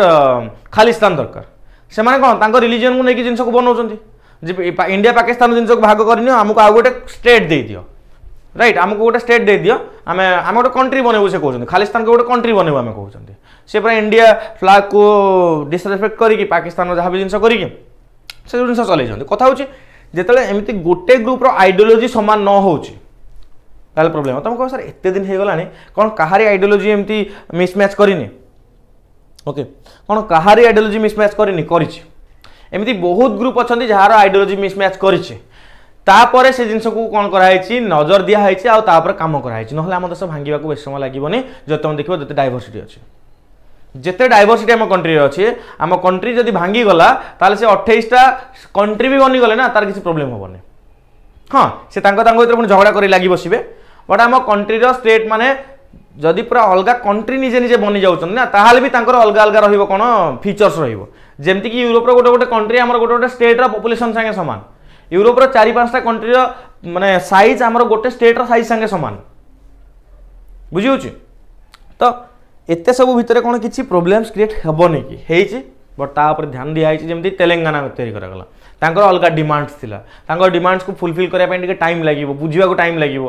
ଖାଲିସ୍ତାନ ଦରକାର ସେମାନେ କ'ଣ ତାଙ୍କ ରିଲିଜିଅନ୍କୁ ନେଇକି ଜିନିଷକୁ ବନାଉଛନ୍ତି ଯେ ଇଣ୍ଡିଆ ପାକିସ୍ତାନ ଜିନିଷକୁ ଭାଗ କରିନିଅ ଆମକୁ ଆଉ ଗୋଟେ ଷ୍ଟେଟ୍ ଦେଇଦିଅ ରାଇଟ୍ ଆମକୁ ଗୋଟେ ଷ୍ଟେଟ୍ ଦେଇଦିଅ ଆମେ ଆମେ ଗୋଟେ କଣ୍ଟ୍ରି ବନେଇବୁ ସେ କହୁଛନ୍ତି ଖାଲିସ୍ତାନକୁ ଗୋଟେ କଣ୍ଟ୍ରି ବନେଇବୁ ଆମେ କହୁଛନ୍ତି ସେ ପୁରା ଇଣ୍ଡିଆ ଫ୍ଲାଗ୍କୁ ଡିସରେସ୍ପେକ୍ଟ କରିକି ପାକିସ୍ତାନର ଯାହା ବି ଜିନିଷ କରିକି ସେ ଜିନିଷ ଚଲେଇଛନ୍ତି କଥା ହେଉଛି ଯେତେବେଳେ ଏମିତି ଗୋଟେ ଗ୍ରୁପ୍ର ଆଇଡ଼ିଓଲୋଜି ସମାନ ନ ହେଉଛି ତାହେଲେ ପ୍ରୋବ୍ଲେମ୍ ତୁମେ କହିବ ସାର୍ ଏତେ ଦିନ ହେଇଗଲାଣି କ'ଣ କାହାରି ଆଇଡ଼ିଓଲୋଜି ଏମିତି ମିସ୍ମ୍ୟାଚ୍ କରିନି ওকে কোণ কাহারি আইডিওলোজি মিসম্যাচ করিনি করিছি এমনি বহুত গ্রুপ অনেক যার আইডিওলোজি মিসম্যাচ করিছে তাপরে সে জিনিসকে কোণ করা হয়েছি নজর দিয়া হয়েছে আপরে কাম করা হয়েছে নহলে আমার দেশ ভাঙ্গা বেশি সময় লাগবনি যত তুমি দেখব যেতে ডাইভরসিটি অছে যেতে ডাইভরসিটি আমার কন্ট্রিরে অছে আমার কন্ট্রি যদি ভাঙ্গিগলা তাহলে সে অঠেইশটা কন্ট্রি বি বনিগলে না তার কিছু প্রোবলেম হবনি হ্যাঁ সে তাঙ্ক তাঙ্ক ভিতরে পুনি ঝগড়া করে লাগি বসিবে বট আমার কন্ট্রির স্টেট মানে ଯଦି ପୁରା ଅଲଗା କଣ୍ଟ୍ରି ନିଜେ ନିଜେ ବନି ଯାଉଛନ୍ତି ନା ତାହେଲେ ବି ତାଙ୍କର ଅଲଗା ଅଲଗା ରହିବ କ'ଣ ଫିଚର୍ସ ରହିବ ଯେମିତିକି ୟୁରୋପର ଗୋଟେ ଗୋଟେ କଣ୍ଟ୍ରି ଆମର ଗୋଟେ ଗୋଟେ ଷ୍ଟେଟ୍ର ପପୁଲେସନ୍ ସାଙ୍ଗେ ସମାନ ୟୁରୋପର ଚାରି ପାଞ୍ଚଟା କଣ୍ଟ୍ରିର ମାନେ ସାଇଜ୍ ଆମର ଗୋଟେ ଷ୍ଟେଟ୍ର ସାଇଜ୍ ସାଙ୍ଗେ ସମାନ ବୁଝିହେଉଛି ତ ଏତେ ସବୁ ଭିତରେ କ'ଣ କିଛି ପ୍ରୋବ୍ଲେମ୍ସ କ୍ରିଏଟ୍ ହେବନି କି ହେଇଛି ବଟ୍ ତା ଉପରେ ଧ୍ୟାନ ଦିଆହେଇଛି ଯେମିତି ତେଲେଙ୍ଗାନା ତିଆରି କରାଗଲା ତାଙ୍କର ଅଲଗା ଡିମାଣ୍ଡସ୍ ଥିଲା ତାଙ୍କ ଡିମାଣ୍ଡସକୁ ଫୁଲଫିଲ୍ କରିବା ପାଇଁ ଟିକେ ଟାଇମ୍ ଲାଗିବ ବୁଝିବାକୁ ଟାଇମ୍ ଲାଗିବ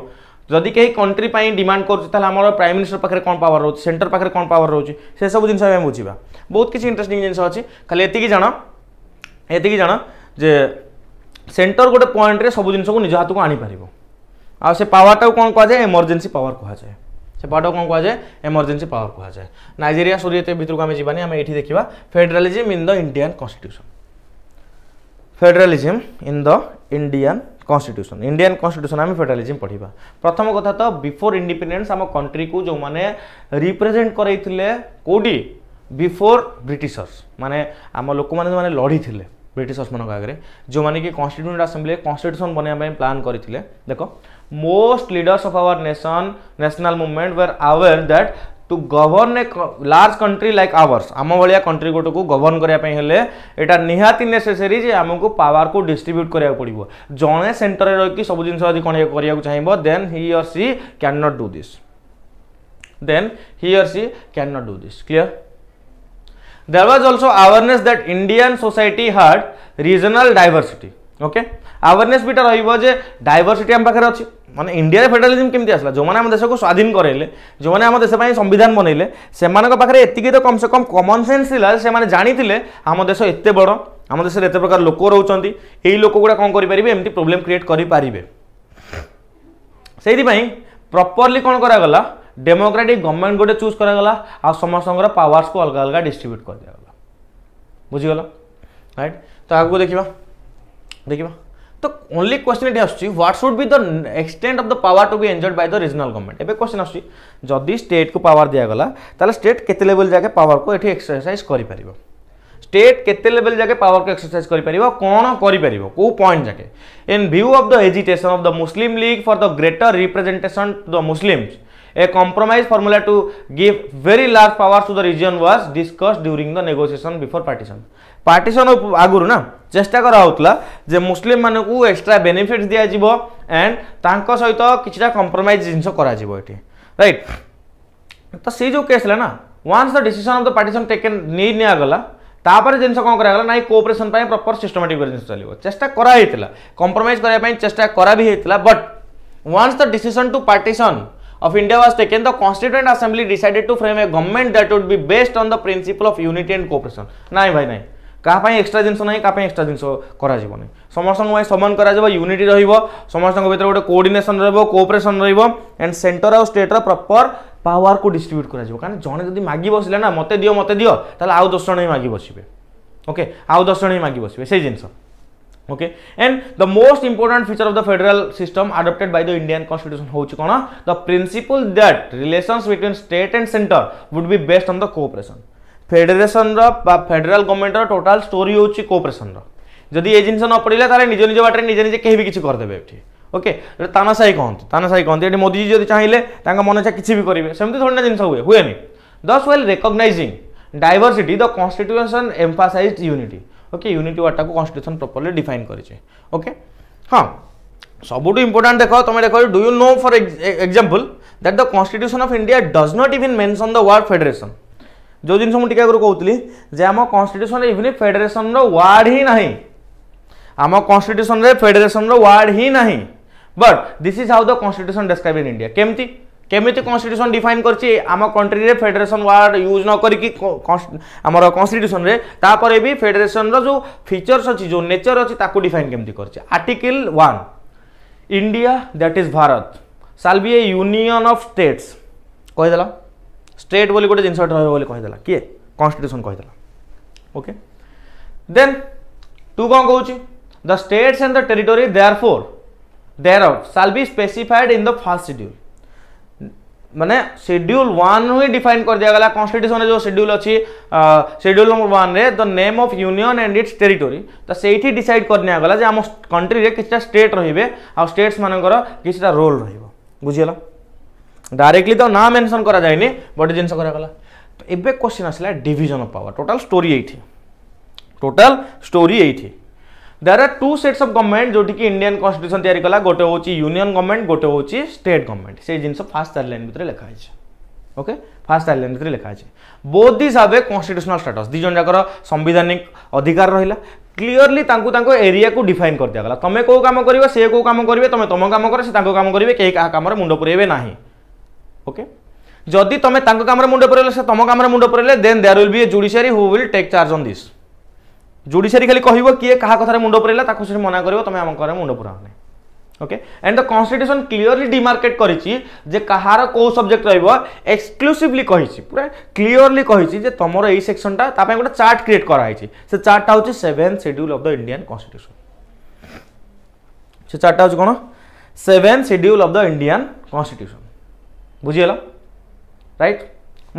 যদি কেহি কন্ট্রি পাই ডিমান্ড করছে তাহলে আমার প্রাইম মিনিষ্টর পাখে কম পাওয়ার রয়েছে সেন্টার পাখে কম পাওয়ার রয়েছে সেসব জিনিস আমি বুঝবা বহুত কিছু ইন্টারেস্টিং জিনিস অছি খালি এতিকি জান এতিকি জান যে সেন্টার গোটে পয়েন্টরে সব জিনিসকে নিজ হাতক আনিপারিব আর সে পাওয়ারটাও কোণ কুহযায় এমর্জেন্সি পাওয়ার কুহযায় সে পাওয়ারটাও কোণ কুহযায় এমর্জেন্সি পাওয়ার কুহযায় নাইজেরিয়া সরি এতে ভিতরক আমি যাবানি আমি এটি দেখিবা federalism in the Indian constitution federalism in the Indian constitution Indian constitution आम फेडेरालीजम पढ़ा प्रथम कथ तो बिफोर इंडिपेडेन्स आम कंट्री को जो मैंने रिप्रेजेंट करते बिफोर ब्रिटिशर्स माने आम लोक मैंने लड़ी थे ब्रिटिशर्स मान आगे जो मैंने कि कन्स्टिट्यूट आसेम्बली कन्स्टिट्यूशन बनवाई प्लां करते देख most leaders of our nation national movement were aware that to govern a large country like ours ଆମ ଭଳିଆ country ଗୋଟକୁ govern କରିବା ପାଇଁ ହେଲେ ଏଇଟା ନିହାତି ନେସେସେରୀ ଯେ ଆମକୁ ପାୱାରକୁ ଡିଷ୍ଟ୍ରିବ୍ୟୁଟ୍ କରିବାକୁ ପଡ଼ିବ ଜଣେ ସେଣ୍ଟରରେ ରହିକି ସବୁ ଜିନିଷ ଯଦି କ'ଣ କରିବାକୁ ଚାହିଁବ then he or she can not do this then he or she can not do this clear there was also awareness that Indian society had regional diversity okay awareness ବି ଏଇଟା ରହିବ ଯେ ଡାଇଭର୍ସିଟି ଆମ ପାଖରେ ଅଛି মানে ইন্ডিয়ার ফেডেরালিজম কেমতি আসলা যে আম দেশকে স্বাধীন করাইলে যে আম দেশ সংবিধান বনাইলে সে পাখে এতিকি তো কমসে কম কমন সেন্স লা সে জাঁলে আম দেশ এত বড় আম দেশের এত প্রকার লোক রোচান এই লোকগুলা কম করে পারে এমনি প্রোবলেম ক্রিয়েট করে পারে সেইপাই প্রপরলি কোণ করা ডেমোক্রাটিক গভর্নমেন্ট গোটে চুজ করা আসস্তর পাওয়ার্স কু অলগা অলগা ডিস্ট্রিব্यूट করে দিগলা বুঝিগল রাইট তো আগুক দেখা দেখা ତ ଓନ୍ଲି କ୍ୱେଶ୍ଚିନ୍ ଏଠି ଆସୁଛି what should be the extent of the power to be enjoyed by the regional government ଏବେ କ୍ୱେଶ୍ଚିନ୍ ଆସୁଛି ଯଦି ଷ୍ଟେଟ୍କୁ ପାୱାର ଦିଆଗଲା ତାହେଲେ ଷ୍ଟେଟ୍ କେତେ ଲେଭେଲ୍ ଯାକେ ପାୱାରକୁ ଏଠି ଏକ୍ସରସାଇଜ୍ କରିପାରିବ ଷ୍ଟେଟ୍ କେତେ ଲେଭେଲ୍ ଯାକେ ପାୱାରକୁ ଏକ୍ସରସାଇଜ୍ କରିପାରିବ କ'ଣ କରିପାରିବ କେଉଁ ପଏଣ୍ଟ ଯାକେ in view of the agitation of the Muslim League for the greater representation to the Muslims a compromise formula to give very large power to the region was discuss during the negotiation before partition partition ଆଗରୁ ନା চেষ্টা করা হচ্ছিল যে মুসলিম মানুষ extra benefit দিয়াযিব and তাঙ্ক সহিত কিছুটা কম্প্রোমাইজ জিনিস করা যাব এটি রাইট তো সেই যে কেস হলে না once the decision of the partition taken নিয়ে নেওয়া গলা তাপরে জিনিস কম করা না এই কোঅপারেশন পাই প্রপর সিস্টমেটিক জিনিস চলিব চেষ্টা করা হয়েছিল কম্প্রোমাইজ করা পাই চেষ্টা করা বি হয়েছিল but once the decision to partition of India was taken, the Constituent Assembly decided to frame a government that would be based on the principle of unity and cooperation. Nahi bhai, nahi. কাহা পাই extra জিনিস না কাহা পাই extra জিনিস করাযাবনি সমস্ত সমান করা unity রহব সমস্ত ভিতরে গোটে কোর্ডিনেসন রহব কোঅপরেসন রহব এন্ড সেন্টর আউ স্টেটর প্রপর পাওয়ারকে ডিস্ট্রিব্যুট করা কারণ জনে যদি মাগি বসলে না মতো দিও মতো দিও তাহলে আউ দশ জন মাগি বসবে ওকে আউ দশ জন মাগি বসবে সেই জিনিস okay and the most important feature of the federal system adopted by the indian constitution hochi kona the principle that relations between state and center would be based on the cooperation ফেডেরেসনর বা federal গভর্নমেন্টর total story হচ্ছে কোঅপরেসনর যদি এই জিনিস ন পড়িলা তাহলে নিজ নিজ বাটরে নিজে নিজে কেহি বি কিছু করিদেবে এটি ওকে তানাশাহী কহতি তানাশাহী কহতি এটি মোদিজি যদি চাইলে তাঙ্ক মন ইচ্ছা কিছু বি করবে সেমতি থোড়ি না জিনিস হুয়ে হুয়েনি thus while recognising diversity the constitution emphasised unity okay unity ওয়ার্ডটাকে কনস্টিট্যুশন প্রপরলি ডিফাইন করেছে ওকে হ্যাঁ ସବୁଠୁ ଇମ୍ପୋର୍ଟାଣ୍ଟ ଦେଖ ତମେ ଦେଖ do you know for example that the constitution of India does not even mention the word federation ଯେଉଁ ଜିନିଷ ମୁଁ ଟିକେ ଆଗରୁ କହୁଥିଲି ଯେ ଆମ କନଷ୍ଟିଟ୍ୟୁସନରେ ଇଭିନ୍ ଫେଡେରେସନର ୱାର୍ଡ଼ ହିଁ ନାହିଁ ଆମ କନଷ୍ଟିଟ୍ୟୁସନରେ ଫେଡେରେସନର ୱାର୍ଡ଼ ହିଁ ନାହିଁ but this is how the constitution describe in India କେମିତି କେମିତି କନଷ୍ଟିଟ୍ୟୁସନ୍ ଡିଫାଇନ୍ କରିଛି ଆମ କଣ୍ଟ୍ରିରେ ଫେଡେରେସନ୍ ୱାର୍ଡ଼ ୟୁଜ୍ ନ କରିକି ଆମର କନଷ୍ଟିଟ୍ୟୁସନରେ ତାପରେ ବି ଫେଡେରେସନର ଯେଉଁ ଫିଚର୍ସ ଅଛି ଯେଉଁ ନେଚର୍ ଅଛି ତାକୁ ଡିଫାଇନ୍ କେମିତି କରିଛି article one India that is Bharat shall be a union of states କହିଦେଲା ଷ୍ଟେଟ୍ ବୋଲି ଗୋଟେ ଜିନିଷଟେ ରହିବ ବୋଲି କହିଦେଲା କିଏ କନଷ୍ଟିଟ୍ୟୁସନ୍ କହିଦେଲା ଓକେ ଦେନ୍ ଟୁ କ'ଣ କହୁଛି the states and the territory thereof there out shall be specified in the first schedule মানে সিড্যুল ওয়ান হি ডিফাইন করে দিয়া গলা কনস্টিটিউশন যে সিড্যুল অছি সিড্যুল নম্বর ওয়ান রে the name of union and its territory তো সেইটি ডিসাইড করে নিয়া গলা যে আম কন্ট্রি রে কিছুটা স্টেট রহবে আর স্টেটস মানকর কিছুটা রোল রহব বুঝিগলা डायरेक्टली तो ना मेनसन করা যায়নি গোটে জিনিস করা তো এবে কোশ্চিন আসলে division of power total story এইটি total story there are two sets of government जोटी इंडियान इंडियन कन्स्टिट्यूशन तैयारी कला गोटे हूँ यूनियन गवर्नमेंट गोटे हूँ स्टेट गवर्नमेंट से जिन फास्ट चार लाइन भितर लिखाई ओके फास्ट चार लाइन भितर लिखाई both this have a constitutional status दिजन जाकर संविधानिक अधिकार रहा क्लीयरली एरिया को डिफाइन कर दिगला तुम कौ कम कर सी कौ कम करेंगे तुम तुम कम कर सी कम करेंगे कहीं क्या कम मुंड पुरेबे ना ওকে যদি তুমি তাঙ্ক কামরে মুন্ড পুরাইলে সে তম কামরে মুন্ড পুরাইলে then there will be a judiciary who will take charge on this judiciary খালি কহব কিয়ে কাহা কথার মুন্ড পুরাইলা তাকে সেটি মনা করব তুমি আমার ঘরে মুন্ড পুরাও না okay and the constitution clearly demarcate করেছি যে কাহার কেউ সবজেক্ট রহব এক্সক্লুসিভলি কহিছি পুরা ক্লিয়রলি কহিছি যে তোমার এই সেকশনটা তাপাই গোটে চার্ট ক্রিয়েট করা হয়েছে সে চার্টটা হচ্ছে seven schedule of the Indian constitution সে চার্টটা হচ্ছে কোণ seven schedule of the Indian constitution ବୁଝିଗଲ right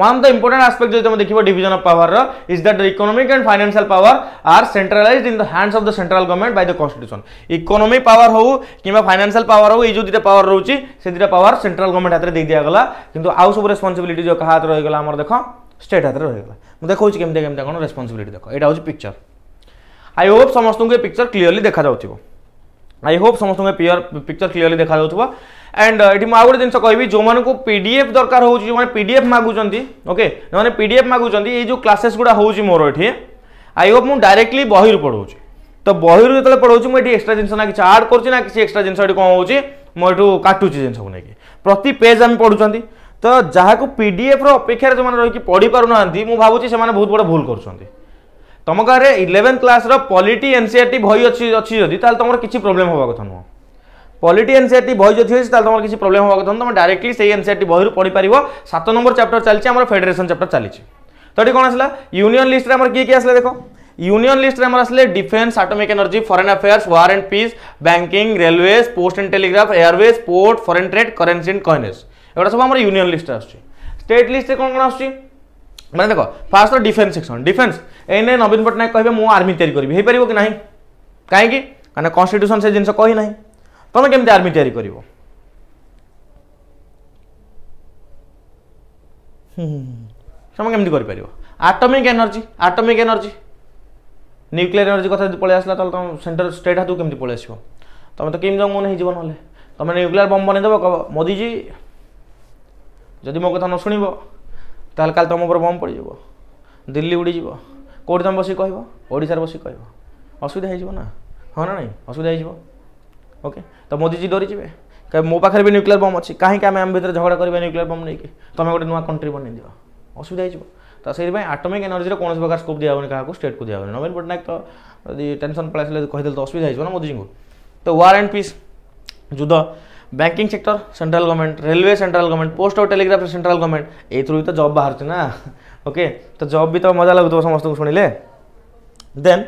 one of the important aspects ଯଦି ତୁମେ ଦେଖିବ division of power ର is that the economic and financial power are centralized in the hands of the central government by the constitution economic power ହଉ କିମ୍ବା financial power ହଉ ଏଇ ଯେଉଁ ଦୁଇଟା ପାୱାର ରହୁଛି ସେ ଦୁଇଟା ପାୱାର central government ହାତରେ ଦେଇ ଦିଆଗଲା କିନ୍ତୁ ଆଉ ସବୁ ରେସ୍ପନ୍ସିବିଲିଟି ଯେଉଁ କାହା ହାତରେ ରହିଗଲା ଆମର ଦେଖ ଷ୍ଟେଟ୍ ହାତରେ ରହିଗଲା ମୁଁ ଦେଖାଉଛି କେମିତି କେମିତି କ'ଣ ରେସ୍ପନ୍ସିବିଲିଟି ଦେଖ ଏଇଟା ହେଉଛି ପିକ୍ଚର ଆଇ ହୋପ୍ ସମସ୍ତଙ୍କୁ ଏ ପିକ୍ଚର କ୍ଲିଅରଲି ଦେଖାଯାଉଥିବ ଆଇ ହୋପ୍ ସମସ୍ତଙ୍କୁ ଏ ପିକ୍ଚର କ୍ଲିଅରଲି ଦେଖାଯାଉଥିବ एंड ये आगे जिन कह जो मूँ पीडीएफ दरकार हो जो पीडीएफ मगुंट ओके जो पीडीएफ मगुंट ये जो क्लासेस गुड़ा हो मोर ये आई होप मुझे डायरेक्टली बही पढ़ाऊँ तो बही जो पढ़ाऊँ मुझे एक्सट्रा जिन ना कि आड कर किसी एक्सट्रा जिन कौन हो काटू काटुची जिनसक नहीं प्रति पेज आम पढ़ुं तो जहाँ को पी पीडीएफ रपेक्षार जो रही पढ़ी पार ना मुझे भावुँ से बहुत बड़ा भूल कर तुम गाँव में इलेवेन्थ क्लास पॉलिटी एनसीआरटी बही अच्छी अच्छी जदि तुम किसी प्रोब्लेम होगा कथ नुह पॉलिटी एनसीआर बह जो थी तुम किसी কিছু हम कहते तुम डायरेक्टली से সেই बहुत पढ़ी पार सत नंबर चैप्टर চালছে আমার ফেডেরেসন चैप्टर चली तो ये कौन आसा यूनियन लिस्ट में किए किए आसा দেখো यूनियन लिस्ट में आसे defence atomic energy foreign affairs war and peace banking railways post and telegraph airways port foreign trade currency and coinage एगुड़ा सब यूनियन लिस्ट आटेट लिस्ट कौन कौन आस मैंने देख फास्ट तो डिफेन्स सेक्शन डिफेन्स एने नवीन पट्टनायक कहे मुझे आर्मी तैयारी करी हो कि ना कहीं मैंने कन्स्टिट्यूशन से जिनस कही ना তুমি কেমতি আর্মি তৈরি করব তুমি কেমতি করে atomic energy atomic energy nuclear energy কথা যদি পড়ে আসলা তাহলে তোমার সেন্টার স্টেট হাতু কেমতি পড়ে আসব তুমি তো কিম জং মনে হয়ে যাব নহলে তুমি নিউক্লিয়ার বম্ব বনাইদেব মোদিজি যদি মো কথা ন শুণব তাহলে কাল তুম উপরে বম্ব পড়িযোগ দিল্লি উড়িযোগ কোটি তুমি বসি কহব ওড়শার বসি কহব অসুবিধা হয়ে যাব না হ্যাঁ না নাই অসুবিধা হয়ে ओके तो मोदी जी डरी जाए ମୋ ପାଖରେ ବି ନ୍ୟୁକ୍ଲିୟର ବମ୍ ଅଛି କାହିଁକି ଆମେ ଆମ ଭିତରେ ଝଗଡ଼ା କରିବା ନ୍ୟୁକ୍ଲିୟର ବମ୍ ନେଇକି ତମେ ଗୋଟେ ନୂଆ କଣ୍ଟ୍ରି ବନେଇଦିଅ ଅସୁବିଧା ହେଇଯିବ ତ ସେଇଥିପାଇଁ ଆଟମିକ୍ ଏନର୍ଜିର କୌଣସି ପ୍ରକାର ସ୍କୋପ୍ ଦିଆହେବନି କାହାକୁ ଷ୍ଟେଟ୍କୁ ଦିଆହେବନି ନବୀନ ପଟ୍ଟନାୟକ ତ ଯଦି ଟେନସନ୍ ପଳାଇଥିଲେ କହିଦେଲେ ତ ଅସୁବିଧା ହେଇଯିବ ନା ମୋଦିଜୀଙ୍କୁ ତ ୱାର୍ ଆଣ୍ଡ ପିସ୍ ଯୁଦ୍ଧ banking sector central government railway central government post ଆଉ ଟେଲିଗ୍ରାଫ ସେଣ୍ଟ୍ରାଲ ଗଭର୍ଣ୍ଣମେଣ୍ଟ ଏଇଥିରୁ ବି ତ ଜବ୍ ବାହାରୁଛି ନା ଓକେ ତ ଜବ୍ ବି ତ ମଜା ଲାଗୁଥିବ ସମସ୍ତଙ୍କୁ ଶୁଣିଲେ ଦେନ୍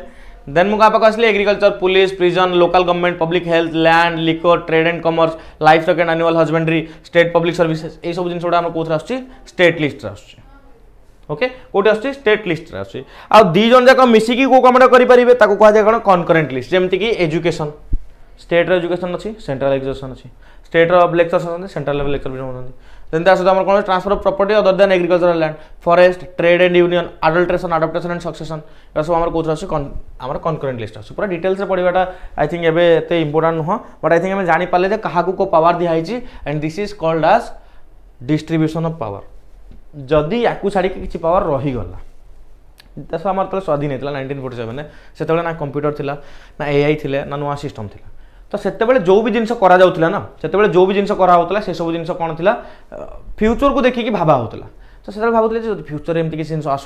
देन मुकापा costly agriculture police prison local government public health land liquor trade and commerce livestock and animal husbandry state public services ये सब जिस गुड़ा कौन आस स्टेट लिस्ट आस ओके कौटे आस स्टेट लिस्ट आस दिजन जाक मिसिकी कौ कमटा करेंगे कहुए कौन कनकरेन्ट लिस्ट जमीक एजुकेशन स्टेट एजुकेशन अच्छी सेंट्राल एजुकेशन अच्छी स्टेट लेक्चर सेंट्राल लेक्चर भी होती Then there are the common transfer property property other than agricultural land, forest, trade and union, adulteration, adaptation and succession. That's what our coach ଆମର concurrent list ଅଛି ପୁରା ଡିଟେଲ୍ସରେ ପଢ଼ିବାଟା I think ଏବେ ଏତେ important ନୁହଁ but I think ଆମେ ଜାଣିପାରିଲେ ଯେ କାହାକୁ କେଉଁ ପାୱାର ଦିଆହେଇଛି and this is called as distribution of power ଯଦି ୟାକୁ ଛାଡ଼ିକି କିଛି ପାୱାର ରହିଗଲା ଦେଶ ଆମର ଯେତେବେଳେ ସ୍ୱାଧୀନ ହେଇଥିଲା ନାଇଣ୍ଟିନ୍ ଫୋର୍ଟି ସେଭେନ୍ରେ ସେତେବେଳେ ନା କମ୍ପ୍ୟୁଟର ଥିଲା ନା ଏଆଇ ଥିଲେ ନା ନୂଆ ସିଷ୍ଟମ୍ ଥିଲା तो से जो भी जिनस कराला ना से जो भी जिनस कराला से सब जिन कौन थी फ्यूचर को देखिक भाबा होता तो से भावुले फ्यूचर एमती किसी जिन आस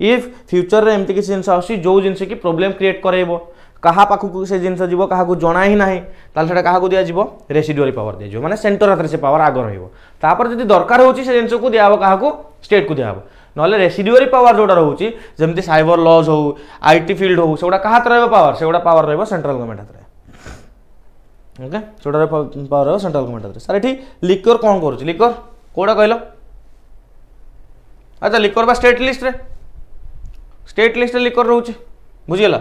इफ फ्यूचर में एमती किसी जिन आसूसी जो जिन कि प्रोब्लेम क्रिएट कराइब क्या पाखक से जिन क्या जना ही ना तो क्या दिज्व रेसीडुअरी पावर दिज्व मैंने सेन्टर हाथ से पावर आग रहीपर जब दरकार हो जिन को दिहब क्या स्टेट को दिहब ना रेसीडुअरी पावर जोटा रोचे जमी सबर लज हो आई टी फिल्ड हो सगुटा क्या हाथ रहा पावर से गुड़ा पावर रेन्ट्राल गवर्नमेंट हाथ में ओके सोडार पावर हो सेंट्राल गवर्नमेंट हाथ सर ये लिक्वर कौन कर लिक्वर कौटा कहल अच्छा लिक्वर बा स्टेट लिस्ट रे स्टेट लिस्ट रे लिक्वर रोचे बुझीगला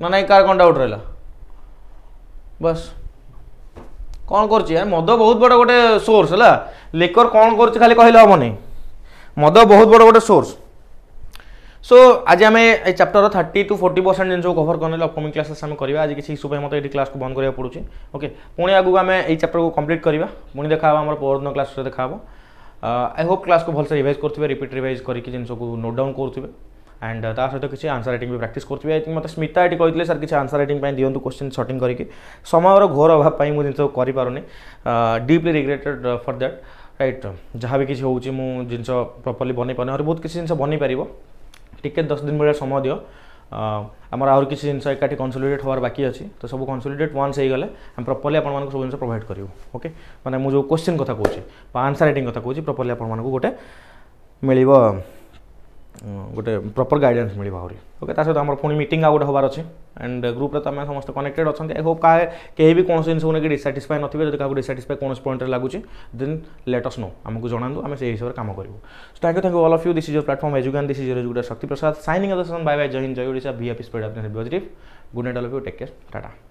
ना ना कार कौन डाउट रहा बस कौन कर मद बहुत बड़ गोटे सोर्स है लिक्वर कौन कर खाली कहले हम मद बहुत बड़ गोटे सोर्स सो so, आज आम chapter thirty two forty percent जिन कवर करने अपकमिंग क्लासेस आम करवा आज किसी इश्यू मत क्लास को बंद करा पड़ू ओके पुणी आगे आम चैप्टर को कम्प्लीट करवा पुणी देखा आम परदिन क्लास देखा आई होप क्लास को भलसे रिभाइज करेंगे रिपीट रिवाइज करके जिन नोट डाउन करेंगे एंड सहित किसी आंसर रईट भी प्राक्ट करेंगे आई थिंक मतलब स्मिता ये कहते सर किसी आंसर रईट दिवत क्वेश्चन सटिंग करके समय घोर अभाव मुझे जिन करें deeply regretted for that right जहाँ भी किसी हो जिन प्रपर्ली बनई पारे बहुत किसी जिन बनई पार টিকে দশ দিন ভাগ সময় দিও আমার আহরি কিছু জিনিস একাঠি কনসোলিডেট হওয়ার বাকি অছি তো সব কনসোলিডেট ওয়ান্স হয়ে আমি প্রপরলি আপনার সব জিনিস প্রোভাইড করবু ওকে মানে মু যে কোশ্চিন কথা কৌছি বা আনসার রাইটিং কথা কৌছি প্রপরলি আপনার গোটে মিলব ଗୋଟେ ପ୍ରପର୍ ଗାଇଡ଼ାନ୍ସ ମିଳିବ ଆହୁରି ଓକେ ତା ସହିତ ଆମର ପୁଣି ମିଟିଂ ଆଉ ଗୋଟେ ହେବାର ଅଛି ଆଣ୍ଡ ଗ୍ରୁପ୍ରେ ତୁମେ ସମସ୍ତେ କନେକ୍ଟେଡ଼ ଅଛନ୍ତି ଆଇ ହୋପ୍ କାହା କେହି ବି କୌଣସି ଜିନିଷକୁ ନେଇକି ଡିସାଟିସ୍ଫାଏ ନଥିବେ ଯଦି କାହାକୁ ଡିସାଟିସ୍ଫାଏ କୌଣସି ପଏଣ୍ଟରେ ଲାଗୁଛି ଦେନ୍ ଲେଟସ୍ ନୋ ଆମକୁ ଜଣାନ୍ତୁ ଆମେ ସେଇ ହିସାବରେ କାମ କରିବୁ so thank you thank all of you this is platform Educon this is your Guda Shakti Prasad signing other bye bye Jai Hind Jai Odisha be happy spread up positive good night all of you take care Tata